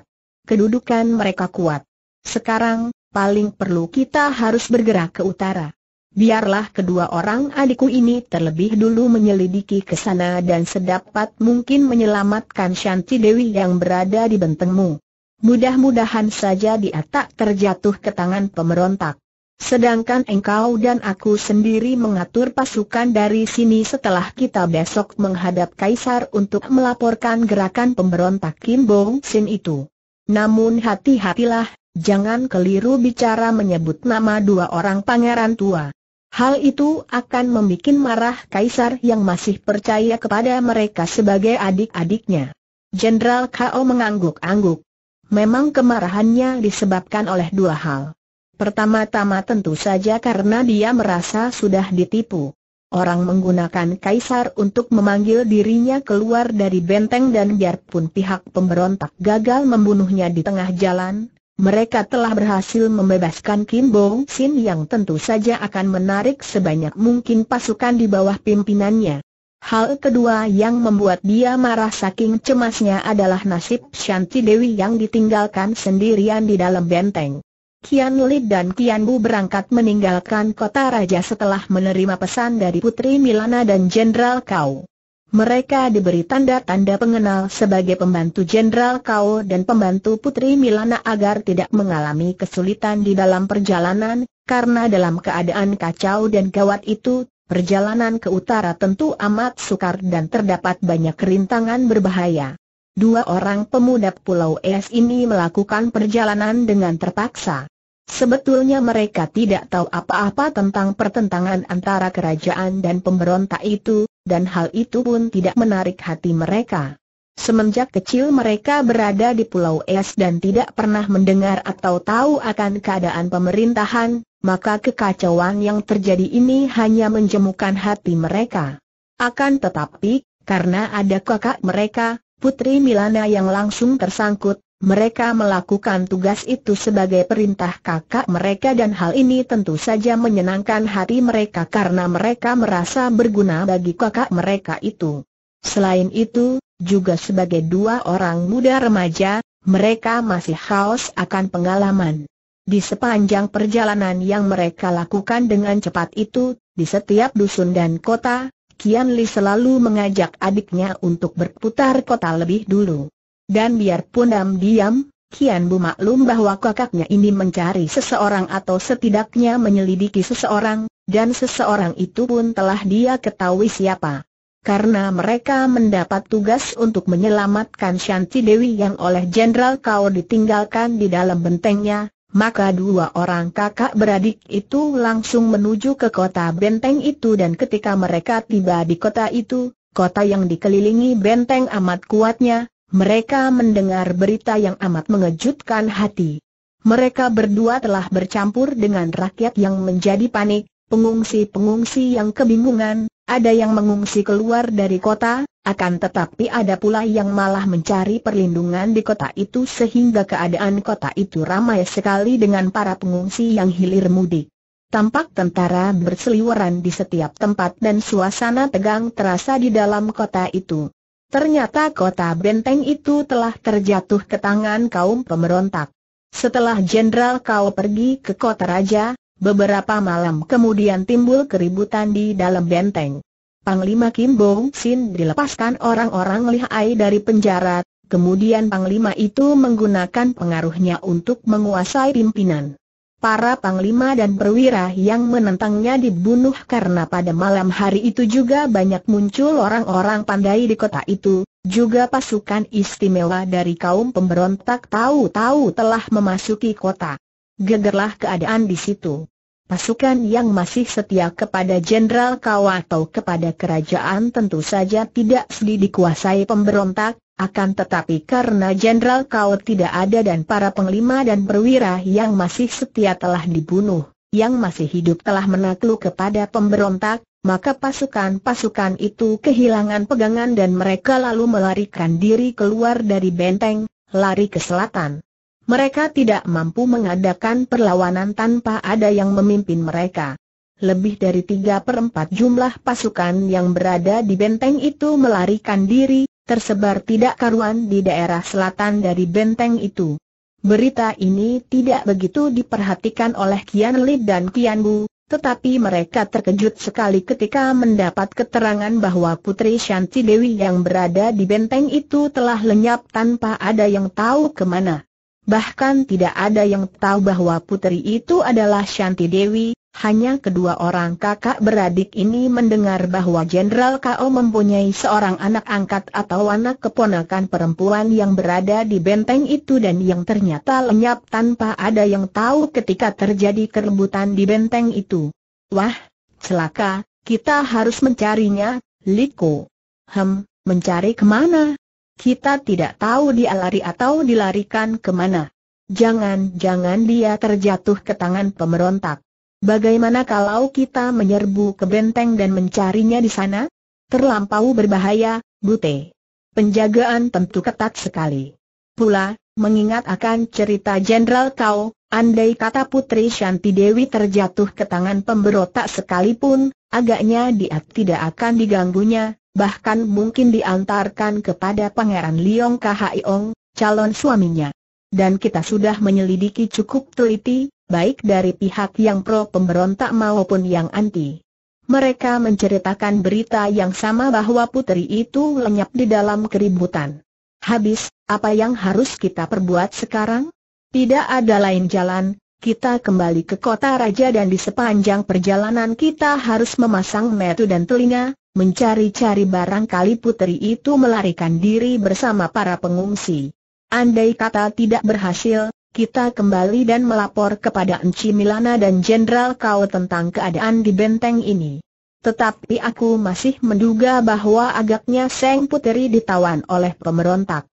kedudukan mereka kuat. Sekarang, paling perlu kita harus bergerak ke utara. Biarlah kedua orang adikku ini terlebih dulu menyelidiki ke sana dan sedapat mungkin menyelamatkan Shanti Dewi yang berada di bentengmu. Mudah-mudahan saja dia tak terjatuh ke tangan pemberontak. Sedangkan engkau dan aku sendiri mengatur pasukan dari sini setelah kita besok menghadap Kaisar untuk melaporkan gerakan pemberontak Kim Bong Sin itu. Namun hati-hatilah, jangan keliru bicara menyebut nama dua orang pangeran tua. Hal itu akan membuat marah kaisar yang masih percaya kepada mereka sebagai adik-adiknya. Jenderal Kao mengangguk-angguk. Memang kemarahannya disebabkan oleh dua hal. Pertama-tama tentu saja karena dia merasa sudah ditipu. Orang menggunakan kaisar untuk memanggil dirinya keluar dari benteng dan biarpun pihak pemberontak gagal membunuhnya di tengah jalan, mereka telah berhasil membebaskan Kim Bong Sin yang tentu saja akan menarik sebanyak mungkin pasukan di bawah pimpinannya. Hal kedua yang membuat dia marah saking cemasnya adalah nasib Shanti Dewi yang ditinggalkan sendirian di dalam benteng. Kian Li dan Kian Bu berangkat meninggalkan kota raja setelah menerima pesan dari Putri Milana dan Jenderal Kau. Mereka diberi tanda-tanda pengenal sebagai pembantu Jenderal Kau dan pembantu Putri Milana agar tidak mengalami kesulitan di dalam perjalanan, karena dalam keadaan kacau dan gawat itu, perjalanan ke utara tentu amat sukar dan terdapat banyak rintangan berbahaya dua orang pemuda Pulau Es ini melakukan perjalanan dengan terpaksa. Sebetulnya mereka tidak tahu apa-apa tentang pertentangan antara kerajaan dan pemberontak itu, dan hal itu pun tidak menarik hati mereka. Semenjak kecil mereka berada di Pulau Es dan tidak pernah mendengar atau tahu akan keadaan pemerintahan, maka kekacauan yang terjadi ini hanya menjemukan hati mereka. Akan tetapi, karena ada kakak mereka, Putri Milana yang langsung tersangkut, mereka melakukan tugas itu sebagai perintah kakak mereka dan hal ini tentu saja menyenangkan hati mereka karena mereka merasa berguna bagi kakak mereka itu. Selain itu, juga sebagai dua orang muda remaja, mereka masih haus akan pengalaman. Di sepanjang perjalanan yang mereka lakukan dengan cepat itu, di setiap dusun dan kota, Kian Li selalu mengajak adiknya untuk berputar kota lebih dulu. Dan biarpun diam-diam, Kian Bu maklum bahwa kakaknya ini mencari seseorang atau setidaknya menyelidiki seseorang, dan seseorang itu pun telah dia ketahui siapa. Karena mereka mendapat tugas untuk menyelamatkan Shanti Dewi yang oleh Jenderal Kau ditinggalkan di dalam bentengnya, maka dua orang kakak beradik itu langsung menuju ke kota benteng itu dan ketika mereka tiba di kota itu, kota yang dikelilingi benteng amat kuatnya, mereka mendengar berita yang amat mengejutkan hati. Mereka berdua telah bercampur dengan rakyat yang menjadi panik, pengungsi-pengungsi yang kebingungan, ada yang mengungsi keluar dari kota, akan tetapi ada pula yang malah mencari perlindungan di kota itu sehingga keadaan kota itu ramai sekali dengan para pengungsi yang hilir mudik. Tampak tentara berseliweran di setiap tempat dan suasana tegang terasa di dalam kota itu. Ternyata kota benteng itu telah terjatuh ke tangan kaum pemberontak. Setelah Jenderal Kau pergi ke kota raja, Beberapa malam kemudian timbul keributan di dalam benteng. Panglima Kim Bong Sin dilepaskan orang-orang lihai dari penjara, kemudian Panglima itu menggunakan pengaruhnya untuk menguasai pimpinan. Para Panglima dan perwira yang menentangnya dibunuh karena pada malam hari itu juga banyak muncul orang-orang pandai di kota itu, juga pasukan istimewa dari kaum pemberontak tahu-tahu telah memasuki kota gegerlah keadaan di situ. Pasukan yang masih setia kepada Jenderal Kau atau kepada kerajaan tentu saja tidak sedih dikuasai pemberontak, akan tetapi karena Jenderal Kau tidak ada dan para penglima dan perwira yang masih setia telah dibunuh, yang masih hidup telah menakluk kepada pemberontak, maka pasukan-pasukan itu kehilangan pegangan dan mereka lalu melarikan diri keluar dari benteng, lari ke selatan. Mereka tidak mampu mengadakan perlawanan tanpa ada yang memimpin mereka. Lebih dari tiga per 4 jumlah pasukan yang berada di benteng itu melarikan diri, tersebar tidak karuan di daerah selatan dari benteng itu. Berita ini tidak begitu diperhatikan oleh Kian Lip dan Kian Bu, tetapi mereka terkejut sekali ketika mendapat keterangan bahwa Putri Shanti Dewi yang berada di benteng itu telah lenyap tanpa ada yang tahu kemana. Bahkan tidak ada yang tahu bahwa putri itu adalah Shanti Dewi, hanya kedua orang kakak beradik ini mendengar bahwa Jenderal K.O. mempunyai seorang anak angkat atau anak keponakan perempuan yang berada di benteng itu dan yang ternyata lenyap tanpa ada yang tahu ketika terjadi keributan di benteng itu. Wah, celaka, kita harus mencarinya, Liko. Hem, mencari kemana? Kita tidak tahu dia lari atau dilarikan kemana. Jangan-jangan dia terjatuh ke tangan pemberontak. Bagaimana kalau kita menyerbu ke benteng dan mencarinya di sana? Terlampau berbahaya, Bute. Penjagaan tentu ketat sekali. Pula, mengingat akan cerita Jenderal Kau, andai kata Putri Shanti Dewi terjatuh ke tangan pemberontak sekalipun, agaknya dia tidak akan diganggunya, bahkan mungkin diantarkan kepada Pangeran Liong Khaiong, calon suaminya. Dan kita sudah menyelidiki cukup teliti, baik dari pihak yang pro pemberontak maupun yang anti. Mereka menceritakan berita yang sama bahwa putri itu lenyap di dalam keributan. Habis, apa yang harus kita perbuat sekarang? Tidak ada lain jalan, kita kembali ke kota raja dan di sepanjang perjalanan kita harus memasang metu dan telinga, mencari-cari barangkali putri itu melarikan diri bersama para pengungsi. Andai kata tidak berhasil, kita kembali dan melapor kepada Enci Milana dan Jenderal Kau tentang keadaan di benteng ini. Tetapi aku masih menduga bahwa agaknya Seng putri ditawan oleh pemberontak.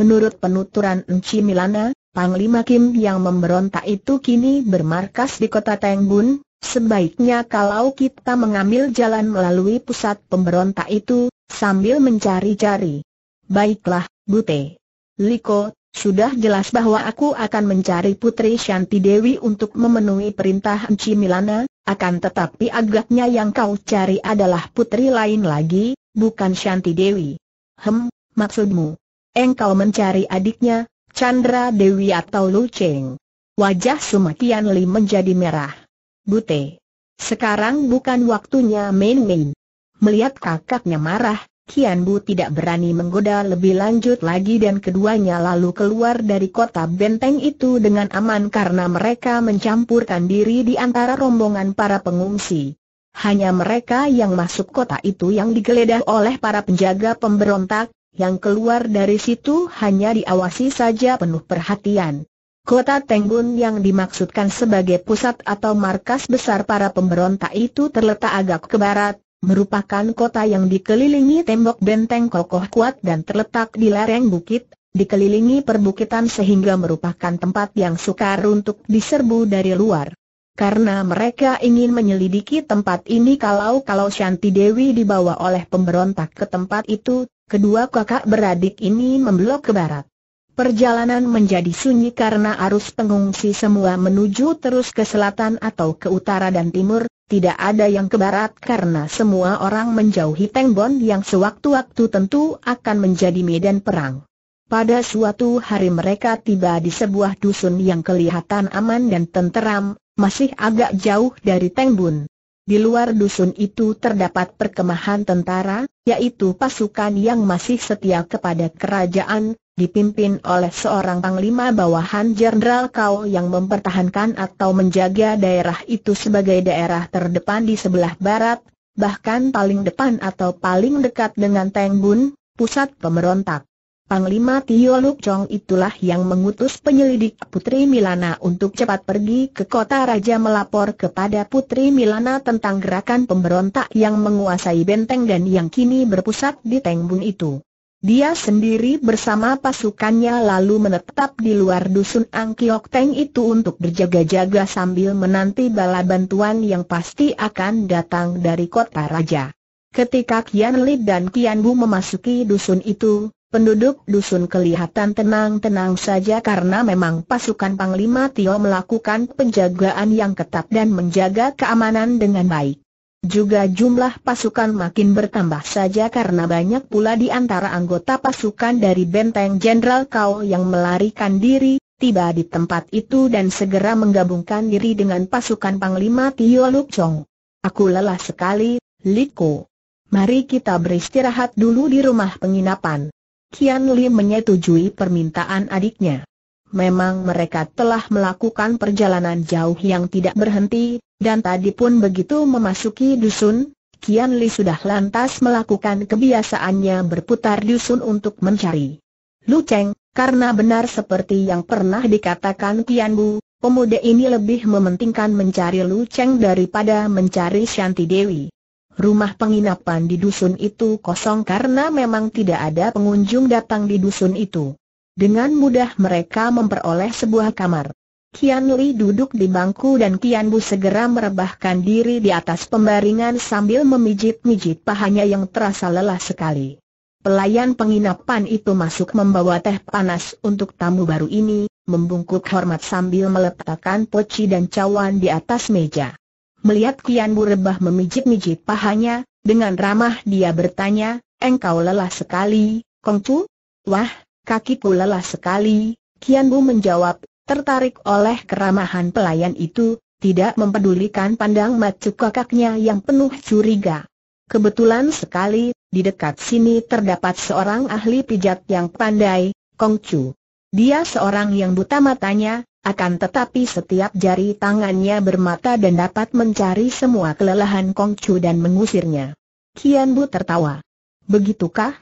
Menurut penuturan Enci Milana, Panglima Kim yang memberontak itu kini bermarkas di kota Tengbun, Sebaiknya kalau kita mengambil jalan melalui pusat pemberontak itu, sambil mencari-cari. Baiklah, Bute. Liko, sudah jelas bahwa aku akan mencari Putri Shanti Dewi untuk memenuhi perintah Enci Milana, akan tetapi agaknya yang kau cari adalah putri lain lagi, bukan Shanti Dewi. Hem, maksudmu? Engkau mencari adiknya, Chandra Dewi atau Lu Cheng? Wajah Sumakian Li menjadi merah. Bute. Sekarang bukan waktunya main-main. Melihat kakaknya marah, Kian Bu tidak berani menggoda lebih lanjut lagi dan keduanya lalu keluar dari kota benteng itu dengan aman karena mereka mencampurkan diri di antara rombongan para pengungsi. Hanya mereka yang masuk kota itu yang digeledah oleh para penjaga pemberontak, yang keluar dari situ hanya diawasi saja penuh perhatian. Kota Tenggun yang dimaksudkan sebagai pusat atau markas besar para pemberontak itu terletak agak ke barat, merupakan kota yang dikelilingi tembok benteng kokoh kuat dan terletak di lereng bukit, dikelilingi perbukitan sehingga merupakan tempat yang sukar untuk diserbu dari luar. Karena mereka ingin menyelidiki tempat ini kalau-kalau Shanti Dewi dibawa oleh pemberontak ke tempat itu, kedua kakak beradik ini memblok ke barat. Perjalanan menjadi sunyi karena arus pengungsi semua menuju terus ke selatan atau ke utara dan timur, tidak ada yang ke barat karena semua orang menjauhi Tengbon yang sewaktu-waktu tentu akan menjadi medan perang. Pada suatu hari mereka tiba di sebuah dusun yang kelihatan aman dan tenteram, masih agak jauh dari Tengbun. Di luar dusun itu terdapat perkemahan tentara, yaitu pasukan yang masih setia kepada kerajaan, dipimpin oleh seorang panglima bawahan Jenderal Kau yang mempertahankan atau menjaga daerah itu sebagai daerah terdepan di sebelah barat, bahkan paling depan atau paling dekat dengan Teng Bun, pusat pemberontak. Panglima Tio Luk Chong itulah yang mengutus penyelidik Putri Milana untuk cepat pergi ke kota raja melapor kepada Putri Milana tentang gerakan pemberontak yang menguasai benteng dan yang kini berpusat di Teng Bun itu. Dia sendiri bersama pasukannya lalu menetap di luar dusun Angkiok Teng itu untuk berjaga-jaga sambil menanti bala bantuan yang pasti akan datang dari kota raja. Ketika Kian Li dan Kian Bu memasuki dusun itu, penduduk dusun kelihatan tenang-tenang saja karena memang pasukan Panglima Tio melakukan penjagaan yang ketat dan menjaga keamanan dengan baik. Juga jumlah pasukan makin bertambah saja karena banyak pula di antara anggota pasukan dari benteng Jenderal Kau yang melarikan diri, tiba di tempat itu dan segera menggabungkan diri dengan pasukan Panglima Tio Luk Chong. Aku lelah sekali, Liko. Mari kita beristirahat dulu di rumah penginapan. Kian Li menyetujui permintaan adiknya. Memang mereka telah melakukan perjalanan jauh yang tidak berhenti, dan tadi pun begitu memasuki dusun, Kian Li sudah lantas melakukan kebiasaannya berputar dusun untuk mencari Lu Cheng, karena benar seperti yang pernah dikatakan Kian Bu, pemuda ini lebih mementingkan mencari Lu Cheng daripada mencari Shanti Dewi. Rumah penginapan di dusun itu kosong karena memang tidak ada pengunjung datang di dusun itu. Dengan mudah mereka memperoleh sebuah kamar. Kian Li duduk di bangku dan Kian Bu segera merebahkan diri di atas pembaringan sambil memijit-mijit pahanya yang terasa lelah sekali. Pelayan penginapan itu masuk membawa teh panas untuk tamu baru ini, membungkuk hormat sambil meletakkan poci dan cawan di atas meja. Melihat Kian Bu rebah memijit-mijit pahanya, dengan ramah dia bertanya, engkau lelah sekali, Kongcu? Wah, kakiku lelah sekali, Kian Bu menjawab, Tertarik oleh keramahan pelayan itu, tidak mempedulikan pandang macu kakaknya yang penuh curiga. Kebetulan sekali, di dekat sini terdapat seorang ahli pijat yang pandai, Kong Chu. Dia seorang yang buta matanya, akan tetapi setiap jari tangannya bermata dan dapat mencari semua kelelahan Kong Chu dan mengusirnya. Kian Bu tertawa. Begitukah?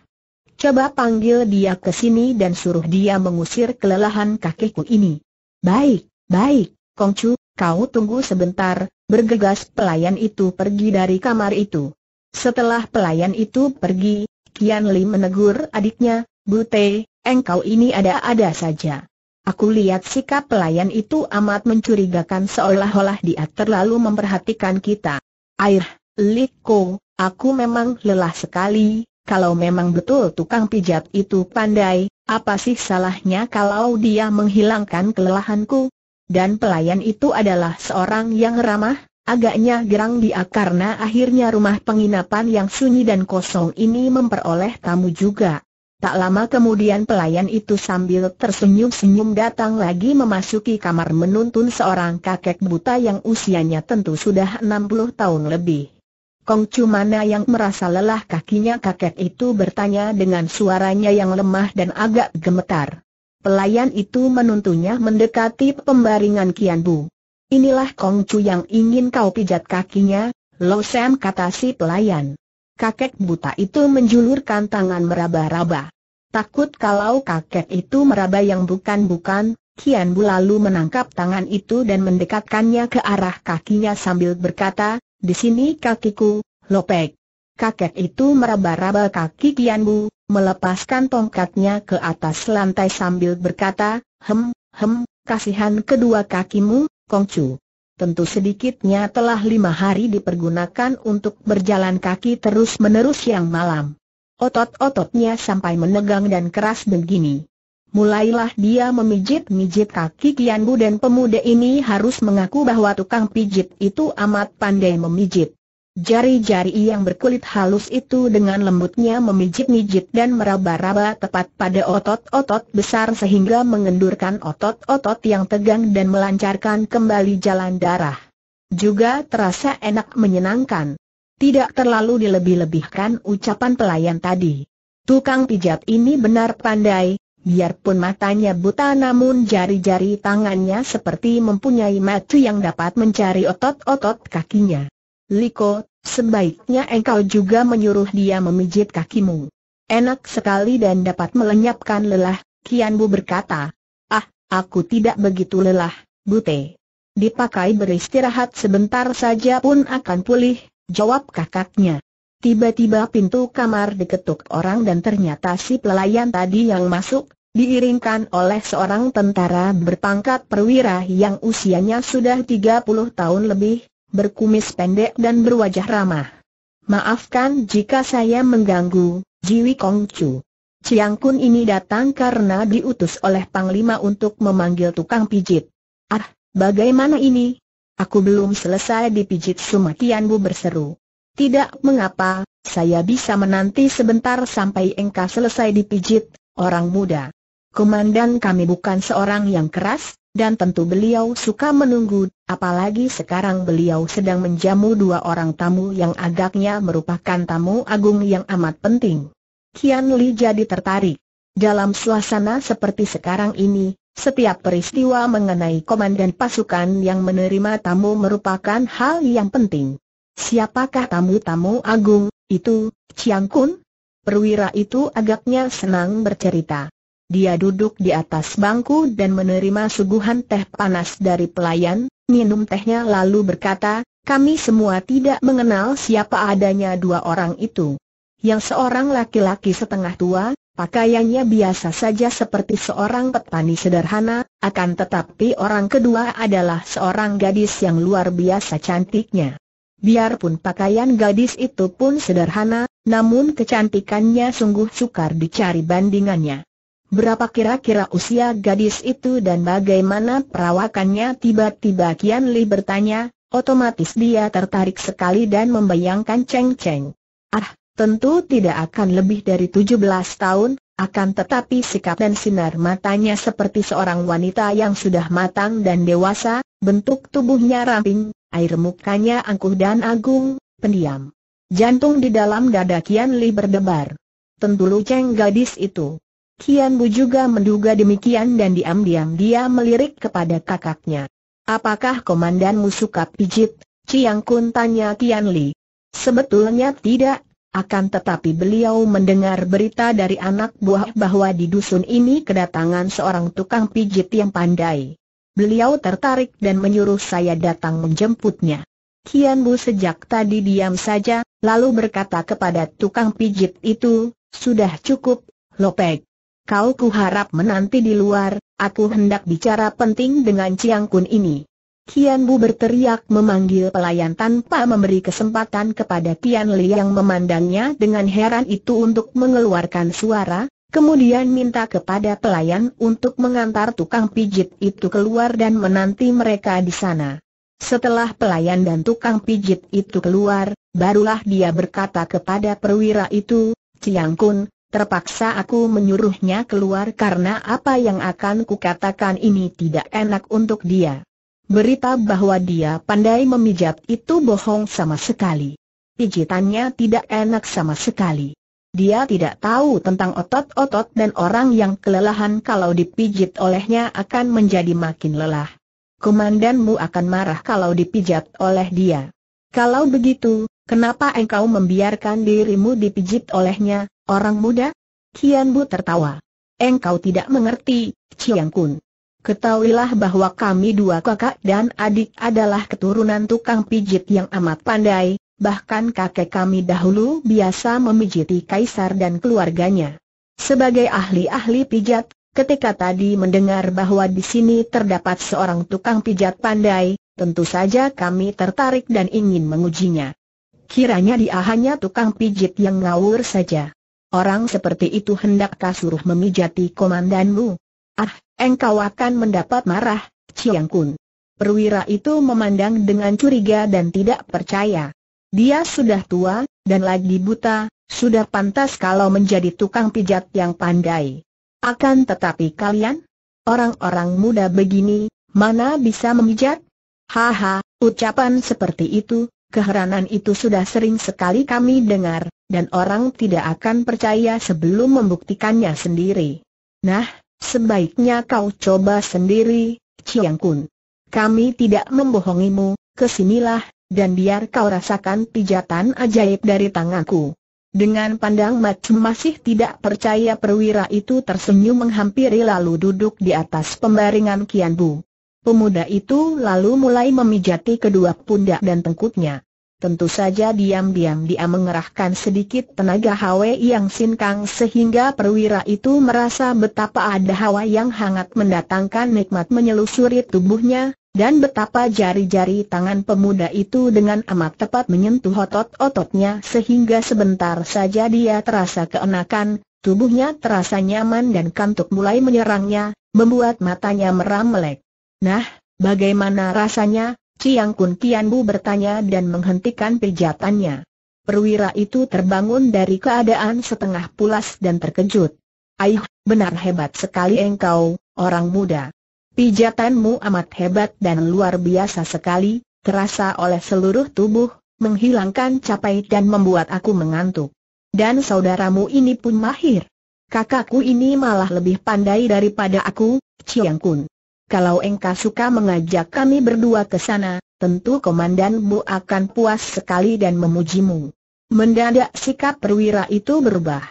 Coba panggil dia ke sini dan suruh dia mengusir kelelahan kakekku ini. Baik, baik, Kongcu, kau tunggu sebentar, bergegas pelayan itu pergi dari kamar itu. Setelah pelayan itu pergi, Kian Li menegur adiknya, Bute, engkau ini ada-ada saja. Aku lihat sikap pelayan itu amat mencurigakan seolah-olah dia terlalu memperhatikan kita. Air, Liko, aku memang lelah sekali, kalau memang betul tukang pijat itu pandai, apa sih salahnya kalau dia menghilangkan kelelahanku? Dan pelayan itu adalah seorang yang ramah, agaknya gerang dia karena akhirnya rumah penginapan yang sunyi dan kosong ini memperoleh tamu juga. Tak lama kemudian pelayan itu sambil tersenyum-senyum datang lagi memasuki kamar menuntun seorang kakek buta yang usianya tentu sudah 60 tahun lebih. Kong mana yang merasa lelah kakinya kakek itu bertanya dengan suaranya yang lemah dan agak gemetar. Pelayan itu menuntunnya mendekati pembaringan Kian Bu. Inilah Kong Chu yang ingin kau pijat kakinya, Lo Sam kata si pelayan. Kakek buta itu menjulurkan tangan meraba-raba. Takut kalau kakek itu meraba yang bukan-bukan, Kian Bu lalu menangkap tangan itu dan mendekatkannya ke arah kakinya sambil berkata, di sini kakiku, lopek. Kakek itu meraba-raba kaki Kianbu, melepaskan tongkatnya ke atas lantai sambil berkata, Hem, hem, kasihan kedua kakimu, Kongcu. Tentu sedikitnya telah lima hari dipergunakan untuk berjalan kaki terus-menerus yang malam. Otot-ototnya sampai menegang dan keras begini. Mulailah dia memijit-mijit kaki Kianbu dan pemuda ini harus mengaku bahwa tukang pijit itu amat pandai memijit. Jari-jari yang berkulit halus itu dengan lembutnya memijit-mijit dan meraba-raba tepat pada otot-otot besar sehingga mengendurkan otot-otot yang tegang dan melancarkan kembali jalan darah. Juga terasa enak menyenangkan. Tidak terlalu dilebih-lebihkan ucapan pelayan tadi. Tukang pijat ini benar pandai, Biarpun matanya buta namun jari-jari tangannya seperti mempunyai mata yang dapat mencari otot-otot kakinya. Liko, sebaiknya engkau juga menyuruh dia memijit kakimu. Enak sekali dan dapat melenyapkan lelah, Kianbu berkata. Ah, aku tidak begitu lelah, Bute. Dipakai beristirahat sebentar saja pun akan pulih, jawab kakaknya. Tiba-tiba pintu kamar diketuk orang dan ternyata si pelayan tadi yang masuk, diiringkan oleh seorang tentara berpangkat perwira yang usianya sudah 30 tahun lebih, berkumis pendek dan berwajah ramah. Maafkan jika saya mengganggu, Jiwi Chu. Ciang Kun ini datang karena diutus oleh Panglima untuk memanggil tukang pijit. Ah, bagaimana ini? Aku belum selesai dipijit Sumatian Bu berseru. Tidak mengapa, saya bisa menanti sebentar sampai engkau selesai dipijit, orang muda. Komandan kami bukan seorang yang keras, dan tentu beliau suka menunggu, apalagi sekarang beliau sedang menjamu dua orang tamu yang agaknya merupakan tamu agung yang amat penting. Kian Li jadi tertarik. Dalam suasana seperti sekarang ini, setiap peristiwa mengenai komandan pasukan yang menerima tamu merupakan hal yang penting. Siapakah tamu-tamu agung, itu, Chiang Kun? Perwira itu agaknya senang bercerita. Dia duduk di atas bangku dan menerima suguhan teh panas dari pelayan, minum tehnya lalu berkata, kami semua tidak mengenal siapa adanya dua orang itu. Yang seorang laki-laki setengah tua, Pakaiannya biasa saja seperti seorang petani sederhana, akan tetapi orang kedua adalah seorang gadis yang luar biasa cantiknya. Biarpun pakaian gadis itu pun sederhana, namun kecantikannya sungguh sukar dicari bandingannya. Berapa kira-kira usia gadis itu dan bagaimana perawakannya tiba-tiba Kian Li bertanya, otomatis dia tertarik sekali dan membayangkan Cheng Cheng. Ah, tentu tidak akan lebih dari 17 tahun, akan tetapi sikap dan sinar matanya seperti seorang wanita yang sudah matang dan dewasa, bentuk tubuhnya ramping, Air mukanya angkuh dan agung, pendiam. Jantung di dalam dada Kian Li berdebar. Tentu luceng gadis itu. Kian Bu juga menduga demikian dan diam-diam dia melirik kepada kakaknya. Apakah komandanmu suka pijit? Ciang Kun tanya Kian Li. Sebetulnya tidak, akan tetapi beliau mendengar berita dari anak buah bahwa di dusun ini kedatangan seorang tukang pijit yang pandai. Beliau tertarik dan menyuruh saya datang menjemputnya. Kian Bu sejak tadi diam saja, lalu berkata kepada tukang pijit itu, sudah cukup, Lopek. Kau kuharap menanti di luar, aku hendak bicara penting dengan Ciang Kun ini. Kian Bu berteriak memanggil pelayan tanpa memberi kesempatan kepada Tian Li yang memandangnya dengan heran itu untuk mengeluarkan suara, Kemudian minta kepada pelayan untuk mengantar tukang pijit itu keluar dan menanti mereka di sana. Setelah pelayan dan tukang pijit itu keluar, barulah dia berkata kepada perwira itu, Ciang Kun, terpaksa aku menyuruhnya keluar karena apa yang akan kukatakan ini tidak enak untuk dia. Berita bahwa dia pandai memijat itu bohong sama sekali. Pijitannya tidak enak sama sekali. Dia tidak tahu tentang otot-otot dan orang yang kelelahan kalau dipijit olehnya akan menjadi makin lelah. Komandanmu akan marah kalau dipijat oleh dia. Kalau begitu, kenapa engkau membiarkan dirimu dipijit olehnya, orang muda? Kian Bu tertawa. Engkau tidak mengerti, Chiang Kun. Ketahuilah bahwa kami dua kakak dan adik adalah keturunan tukang pijit yang amat pandai, bahkan kakek kami dahulu biasa memijiti kaisar dan keluarganya. Sebagai ahli-ahli pijat, ketika tadi mendengar bahwa di sini terdapat seorang tukang pijat pandai, tentu saja kami tertarik dan ingin mengujinya. Kiranya dia hanya tukang pijit yang ngawur saja. Orang seperti itu hendakkah suruh memijati komandanmu? Ah, engkau akan mendapat marah, Ciang Kun. Perwira itu memandang dengan curiga dan tidak percaya. Dia sudah tua, dan lagi buta, sudah pantas kalau menjadi tukang pijat yang pandai. Akan tetapi kalian, orang-orang muda begini, mana bisa memijat? Haha, ucapan seperti itu, keheranan itu sudah sering sekali kami dengar, dan orang tidak akan percaya sebelum membuktikannya sendiri. Nah, sebaiknya kau coba sendiri, Chiang Kun. Kami tidak membohongimu, kesinilah, dan biar kau rasakan pijatan ajaib dari tanganku. Dengan pandang macam masih tidak percaya perwira itu tersenyum menghampiri lalu duduk di atas pembaringan Kian Bu. Pemuda itu lalu mulai memijati kedua pundak dan tengkuknya. Tentu saja diam-diam dia mengerahkan sedikit tenaga hawa yang sinkang sehingga perwira itu merasa betapa ada hawa yang hangat mendatangkan nikmat menyelusuri tubuhnya, dan betapa jari-jari tangan pemuda itu dengan amat tepat menyentuh otot-ototnya sehingga sebentar saja dia terasa keenakan, tubuhnya terasa nyaman dan kantuk mulai menyerangnya, membuat matanya meram melek. Nah, bagaimana rasanya? Ciang Kun Tianbu bertanya dan menghentikan pijatannya. Perwira itu terbangun dari keadaan setengah pulas dan terkejut. Aih, benar hebat sekali engkau, orang muda. Pijatanmu amat hebat dan luar biasa sekali, terasa oleh seluruh tubuh, menghilangkan capai dan membuat aku mengantuk. Dan saudaramu ini pun mahir. Kakakku ini malah lebih pandai daripada aku, Chiang Kun. Kalau engkau suka mengajak kami berdua ke sana, tentu komandanmu akan puas sekali dan memujimu. Mendadak sikap perwira itu berubah.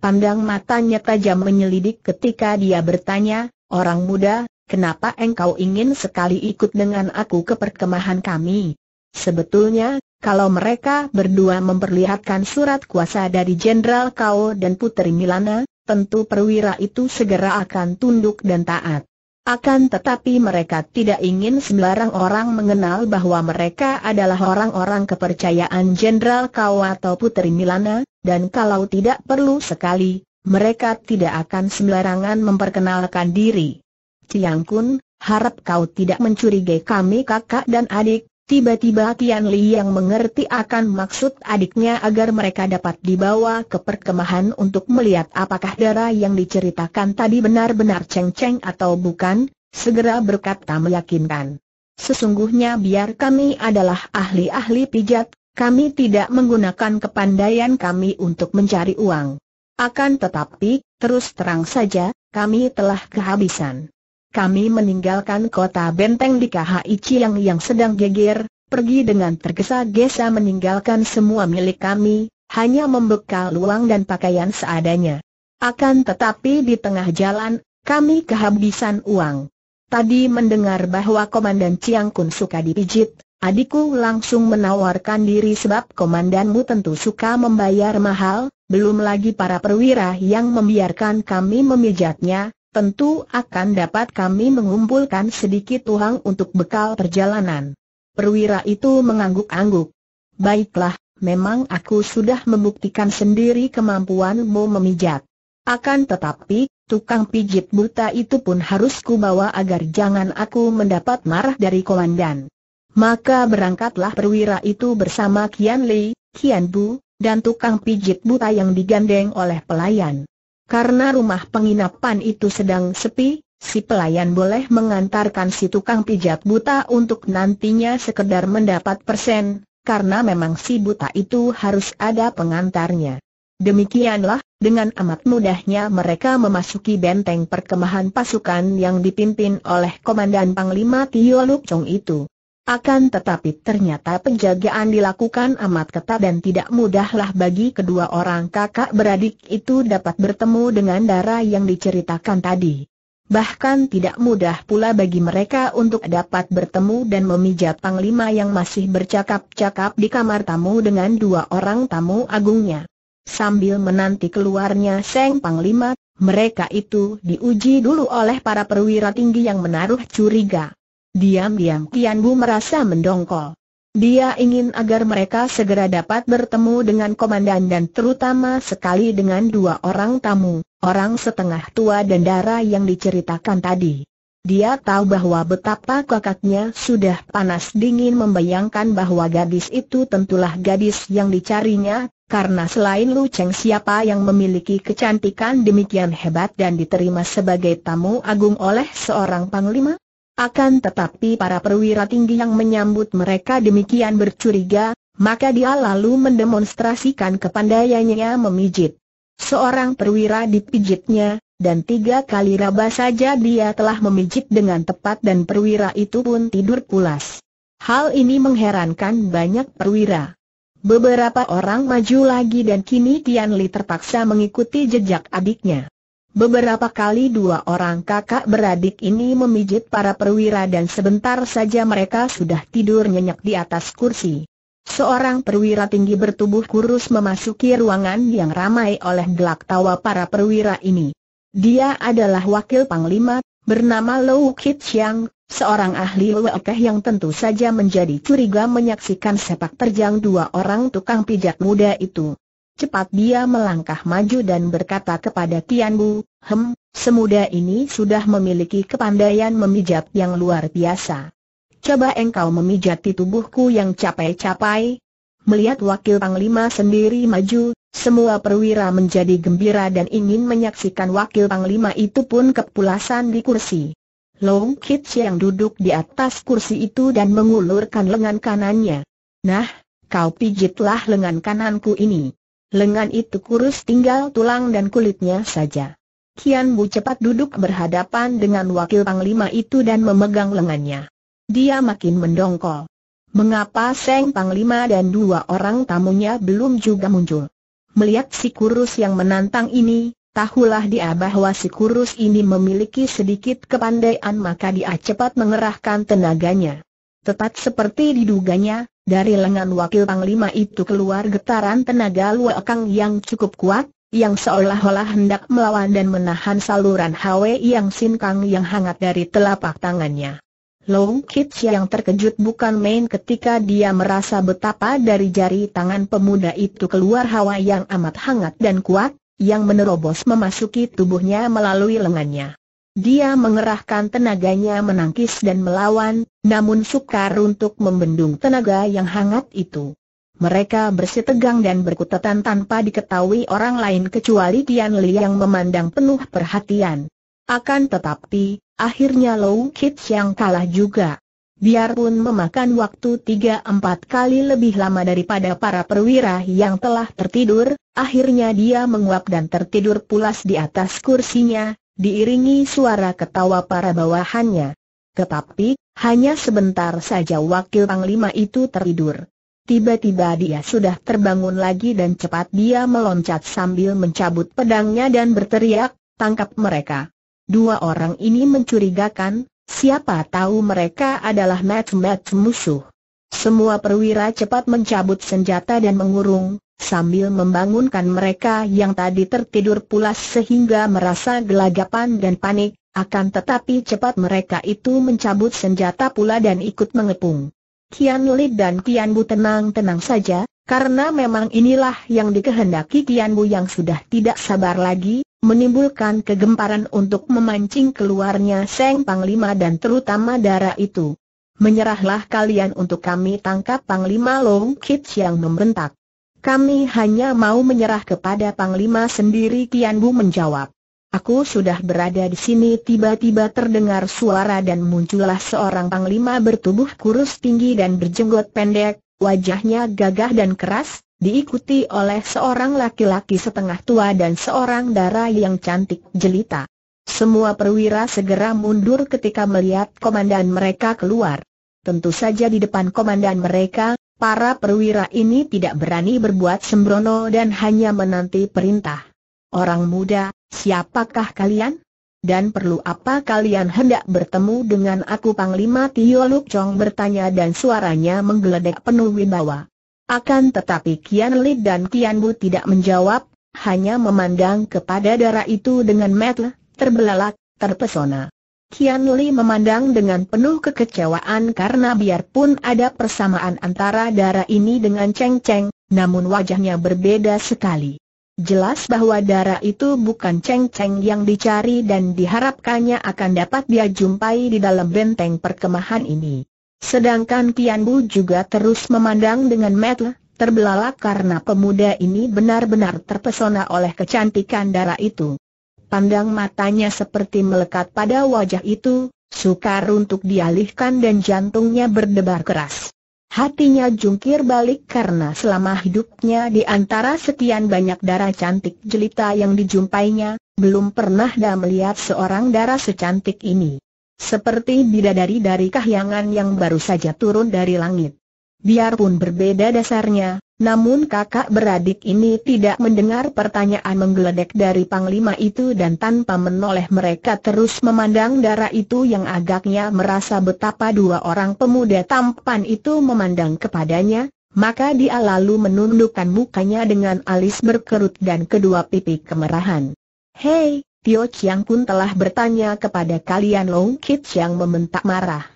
Pandang matanya tajam menyelidik ketika dia bertanya, Orang muda, kenapa engkau ingin sekali ikut dengan aku ke perkemahan kami? Sebetulnya, kalau mereka berdua memperlihatkan surat kuasa dari Jenderal Kau dan Putri Milana, tentu perwira itu segera akan tunduk dan taat. Akan tetapi mereka tidak ingin sembarang orang mengenal bahwa mereka adalah orang-orang kepercayaan Jenderal Kau atau Putri Milana, dan kalau tidak perlu sekali, mereka tidak akan sembarangan memperkenalkan diri. Tiang Kun, harap kau tidak mencurigai kami kakak dan adik, Tiba-tiba Tian Li yang mengerti akan maksud adiknya agar mereka dapat dibawa ke perkemahan untuk melihat apakah darah yang diceritakan tadi benar-benar ceng-ceng atau bukan, segera berkata meyakinkan. Sesungguhnya biar kami adalah ahli-ahli pijat, kami tidak menggunakan kepandaian kami untuk mencari uang. Akan tetapi, terus terang saja, kami telah kehabisan kami meninggalkan kota benteng di KHI Chiang yang sedang geger, pergi dengan tergesa-gesa meninggalkan semua milik kami, hanya membekal uang dan pakaian seadanya. Akan tetapi di tengah jalan, kami kehabisan uang. Tadi mendengar bahwa Komandan Chiang Kun suka dipijit, adikku langsung menawarkan diri sebab komandanmu tentu suka membayar mahal, belum lagi para perwira yang membiarkan kami memijatnya, tentu akan dapat kami mengumpulkan sedikit uang untuk bekal perjalanan. Perwira itu mengangguk-angguk. Baiklah, memang aku sudah membuktikan sendiri kemampuanmu memijat. Akan tetapi, tukang pijit buta itu pun harus kubawa agar jangan aku mendapat marah dari komandan. Maka berangkatlah perwira itu bersama Kian Li, Kian Bu, dan tukang pijit buta yang digandeng oleh pelayan. Karena rumah penginapan itu sedang sepi, si pelayan boleh mengantarkan si tukang pijat buta untuk nantinya sekedar mendapat persen, karena memang si buta itu harus ada pengantarnya. Demikianlah, dengan amat mudahnya mereka memasuki benteng perkemahan pasukan yang dipimpin oleh Komandan Panglima Tio Lukcong itu. Akan tetapi ternyata penjagaan dilakukan amat ketat dan tidak mudahlah bagi kedua orang kakak beradik itu dapat bertemu dengan darah yang diceritakan tadi. Bahkan tidak mudah pula bagi mereka untuk dapat bertemu dan memijat Panglima yang masih bercakap-cakap di kamar tamu dengan dua orang tamu agungnya. Sambil menanti keluarnya Seng Panglima, mereka itu diuji dulu oleh para perwira tinggi yang menaruh curiga. Diam-diam Tian Bu merasa mendongkol. Dia ingin agar mereka segera dapat bertemu dengan komandan dan terutama sekali dengan dua orang tamu, orang setengah tua dan darah yang diceritakan tadi. Dia tahu bahwa betapa kakaknya sudah panas dingin membayangkan bahwa gadis itu tentulah gadis yang dicarinya, karena selain Lu Cheng siapa yang memiliki kecantikan demikian hebat dan diterima sebagai tamu agung oleh seorang panglima? Akan tetapi para perwira tinggi yang menyambut mereka demikian bercuriga, maka dia lalu mendemonstrasikan kepandaiannya memijit. Seorang perwira dipijitnya, dan tiga kali raba saja dia telah memijit dengan tepat dan perwira itu pun tidur pulas. Hal ini mengherankan banyak perwira. Beberapa orang maju lagi dan kini Tian Li terpaksa mengikuti jejak adiknya. Beberapa kali dua orang kakak beradik ini memijit para perwira dan sebentar saja mereka sudah tidur nyenyak di atas kursi. Seorang perwira tinggi bertubuh kurus memasuki ruangan yang ramai oleh gelak tawa para perwira ini. Dia adalah wakil panglima, bernama Lou Kit Chiang, seorang ahli wakah yang tentu saja menjadi curiga menyaksikan sepak terjang dua orang tukang pijat muda itu. Cepat dia melangkah maju dan berkata kepada Tian Bu, Hem, semuda ini sudah memiliki kepandaian memijat yang luar biasa. Coba engkau memijati tubuhku yang capai-capai. Melihat wakil panglima sendiri maju, semua perwira menjadi gembira dan ingin menyaksikan wakil panglima itu pun kepulasan di kursi. Long Kit yang duduk di atas kursi itu dan mengulurkan lengan kanannya. Nah, kau pijitlah lengan kananku ini lengan itu kurus tinggal tulang dan kulitnya saja. Kian Bu cepat duduk berhadapan dengan wakil panglima itu dan memegang lengannya. Dia makin mendongkol. Mengapa Seng Panglima dan dua orang tamunya belum juga muncul? Melihat si kurus yang menantang ini, tahulah dia bahwa si kurus ini memiliki sedikit kepandaian maka dia cepat mengerahkan tenaganya. Tepat seperti diduganya, dari lengan wakil panglima itu keluar getaran tenaga luakang yang cukup kuat, yang seolah-olah hendak melawan dan menahan saluran hawa yang sinkang yang hangat dari telapak tangannya. Long Kits yang terkejut bukan main ketika dia merasa betapa dari jari tangan pemuda itu keluar hawa yang amat hangat dan kuat, yang menerobos memasuki tubuhnya melalui lengannya. Dia mengerahkan tenaganya menangkis dan melawan, namun sukar untuk membendung tenaga yang hangat itu. Mereka bersitegang dan berkutatan tanpa diketahui orang lain kecuali Tian Li yang memandang penuh perhatian. Akan tetapi, akhirnya Low Kit yang kalah juga. Biarpun memakan waktu 3 empat kali lebih lama daripada para perwira yang telah tertidur, akhirnya dia menguap dan tertidur pulas di atas kursinya, diiringi suara ketawa para bawahannya. Tetapi, hanya sebentar saja wakil panglima itu tertidur. Tiba-tiba dia sudah terbangun lagi dan cepat dia meloncat sambil mencabut pedangnya dan berteriak, tangkap mereka. Dua orang ini mencurigakan, siapa tahu mereka adalah match-match musuh. Semua perwira cepat mencabut senjata dan mengurung, sambil membangunkan mereka yang tadi tertidur pulas sehingga merasa gelagapan dan panik, akan tetapi cepat mereka itu mencabut senjata pula dan ikut mengepung. Kian Lid dan Kian Bu tenang-tenang saja, karena memang inilah yang dikehendaki Kian Bu yang sudah tidak sabar lagi, menimbulkan kegemparan untuk memancing keluarnya Seng Panglima dan terutama darah itu. Menyerahlah kalian untuk kami tangkap Panglima Long Kit yang membentak. Kami hanya mau menyerah kepada Panglima sendiri Kian Bu menjawab. Aku sudah berada di sini tiba-tiba terdengar suara dan muncullah seorang Panglima bertubuh kurus tinggi dan berjenggot pendek, wajahnya gagah dan keras, diikuti oleh seorang laki-laki setengah tua dan seorang dara yang cantik jelita. Semua perwira segera mundur ketika melihat komandan mereka keluar. Tentu saja di depan komandan mereka, Para perwira ini tidak berani berbuat sembrono dan hanya menanti perintah. Orang muda, siapakah kalian? Dan perlu apa kalian hendak bertemu dengan aku Panglima Tio Luk Chong bertanya dan suaranya menggeledek penuh wibawa. Akan tetapi Kian Li dan Kian Bu tidak menjawab, hanya memandang kepada darah itu dengan mata terbelalak, terpesona. Kian Li memandang dengan penuh kekecewaan karena biarpun ada persamaan antara darah ini dengan Cheng Cheng, namun wajahnya berbeda sekali. Jelas bahwa darah itu bukan Cheng Cheng yang dicari dan diharapkannya akan dapat dia jumpai di dalam benteng perkemahan ini. Sedangkan Kian Bu juga terus memandang dengan mata terbelalak karena pemuda ini benar-benar terpesona oleh kecantikan darah itu pandang matanya seperti melekat pada wajah itu, sukar untuk dialihkan dan jantungnya berdebar keras. Hatinya jungkir balik karena selama hidupnya di antara sekian banyak darah cantik jelita yang dijumpainya, belum pernah dah melihat seorang darah secantik ini. Seperti bidadari dari kahyangan yang baru saja turun dari langit. Biarpun berbeda dasarnya, namun kakak beradik ini tidak mendengar pertanyaan menggeledek dari panglima itu dan tanpa menoleh mereka terus memandang darah itu yang agaknya merasa betapa dua orang pemuda tampan itu memandang kepadanya, maka dia lalu menundukkan mukanya dengan alis berkerut dan kedua pipi kemerahan. Hei, Tio Chiang pun telah bertanya kepada kalian Long Kit yang membentak marah.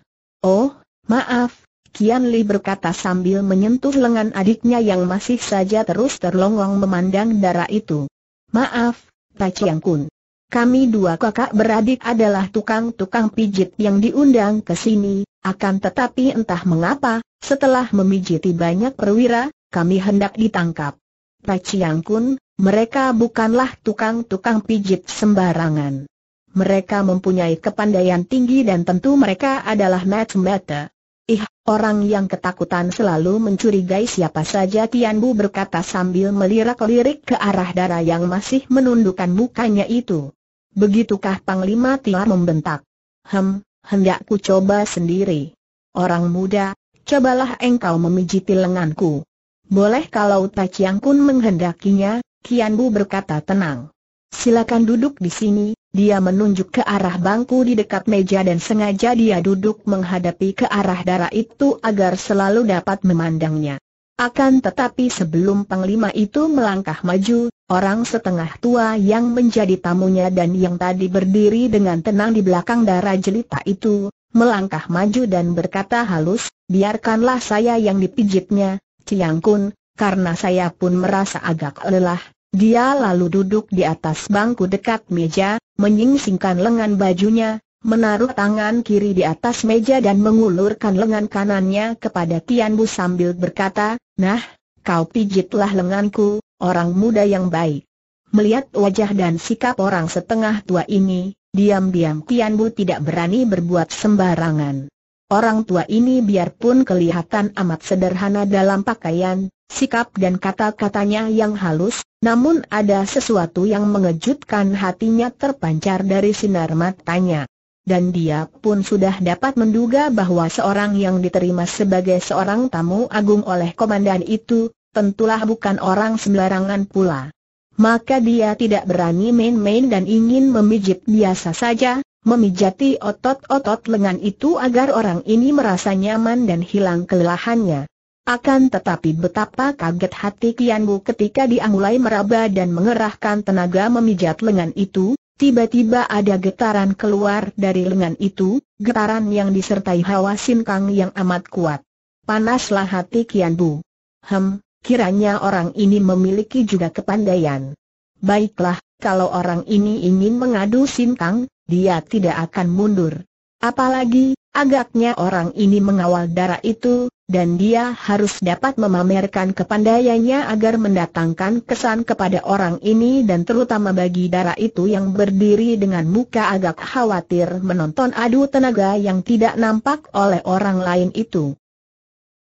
Oh, maaf, Kian Li berkata sambil menyentuh lengan adiknya yang masih saja terus terlongong memandang darah itu. Maaf, Pak Chiang Kun. Kami dua kakak beradik adalah tukang-tukang pijit yang diundang ke sini, akan tetapi entah mengapa, setelah memijiti banyak perwira, kami hendak ditangkap. Pak Chiang Kun, mereka bukanlah tukang-tukang pijit sembarangan. Mereka mempunyai kepandaian tinggi dan tentu mereka adalah match mata Ih, orang yang ketakutan selalu mencurigai siapa saja Tian Bu berkata sambil melirak-lirik ke arah darah yang masih menundukkan mukanya itu. Begitukah Panglima Tiar membentak? Hem, hendakku coba sendiri. Orang muda, cobalah engkau memijiti lenganku. Boleh kalau Tachiang Kun menghendakinya, Tian Bu berkata tenang. Silakan duduk di sini, dia menunjuk ke arah bangku di dekat meja dan sengaja dia duduk menghadapi ke arah darah itu agar selalu dapat memandangnya. Akan tetapi sebelum panglima itu melangkah maju, orang setengah tua yang menjadi tamunya dan yang tadi berdiri dengan tenang di belakang darah jelita itu, melangkah maju dan berkata halus, biarkanlah saya yang dipijitnya, Ciang karena saya pun merasa agak lelah, dia lalu duduk di atas bangku dekat meja, menyingsingkan lengan bajunya, menaruh tangan kiri di atas meja dan mengulurkan lengan kanannya kepada Tian Bu sambil berkata, Nah, kau pijitlah lenganku, orang muda yang baik. Melihat wajah dan sikap orang setengah tua ini, diam-diam Tian Bu tidak berani berbuat sembarangan. Orang tua ini biarpun kelihatan amat sederhana dalam pakaian, sikap dan kata-katanya yang halus, namun ada sesuatu yang mengejutkan hatinya terpancar dari sinar matanya. Dan dia pun sudah dapat menduga bahwa seorang yang diterima sebagai seorang tamu agung oleh komandan itu, tentulah bukan orang sembarangan pula. Maka dia tidak berani main-main dan ingin memijit biasa saja, memijati otot-otot lengan itu agar orang ini merasa nyaman dan hilang kelelahannya. Akan tetapi betapa kaget hati Kianbu ketika dia mulai meraba dan mengerahkan tenaga memijat lengan itu, tiba-tiba ada getaran keluar dari lengan itu, getaran yang disertai hawa sinkang yang amat kuat. Panaslah hati Kianbu. Hem, kiranya orang ini memiliki juga kepandaian. Baiklah, kalau orang ini ingin mengadu sinkang, dia tidak akan mundur. Apalagi, agaknya orang ini mengawal darah itu, dan dia harus dapat memamerkan kepandaiannya agar mendatangkan kesan kepada orang ini dan terutama bagi darah itu yang berdiri dengan muka agak khawatir menonton adu tenaga yang tidak nampak oleh orang lain itu.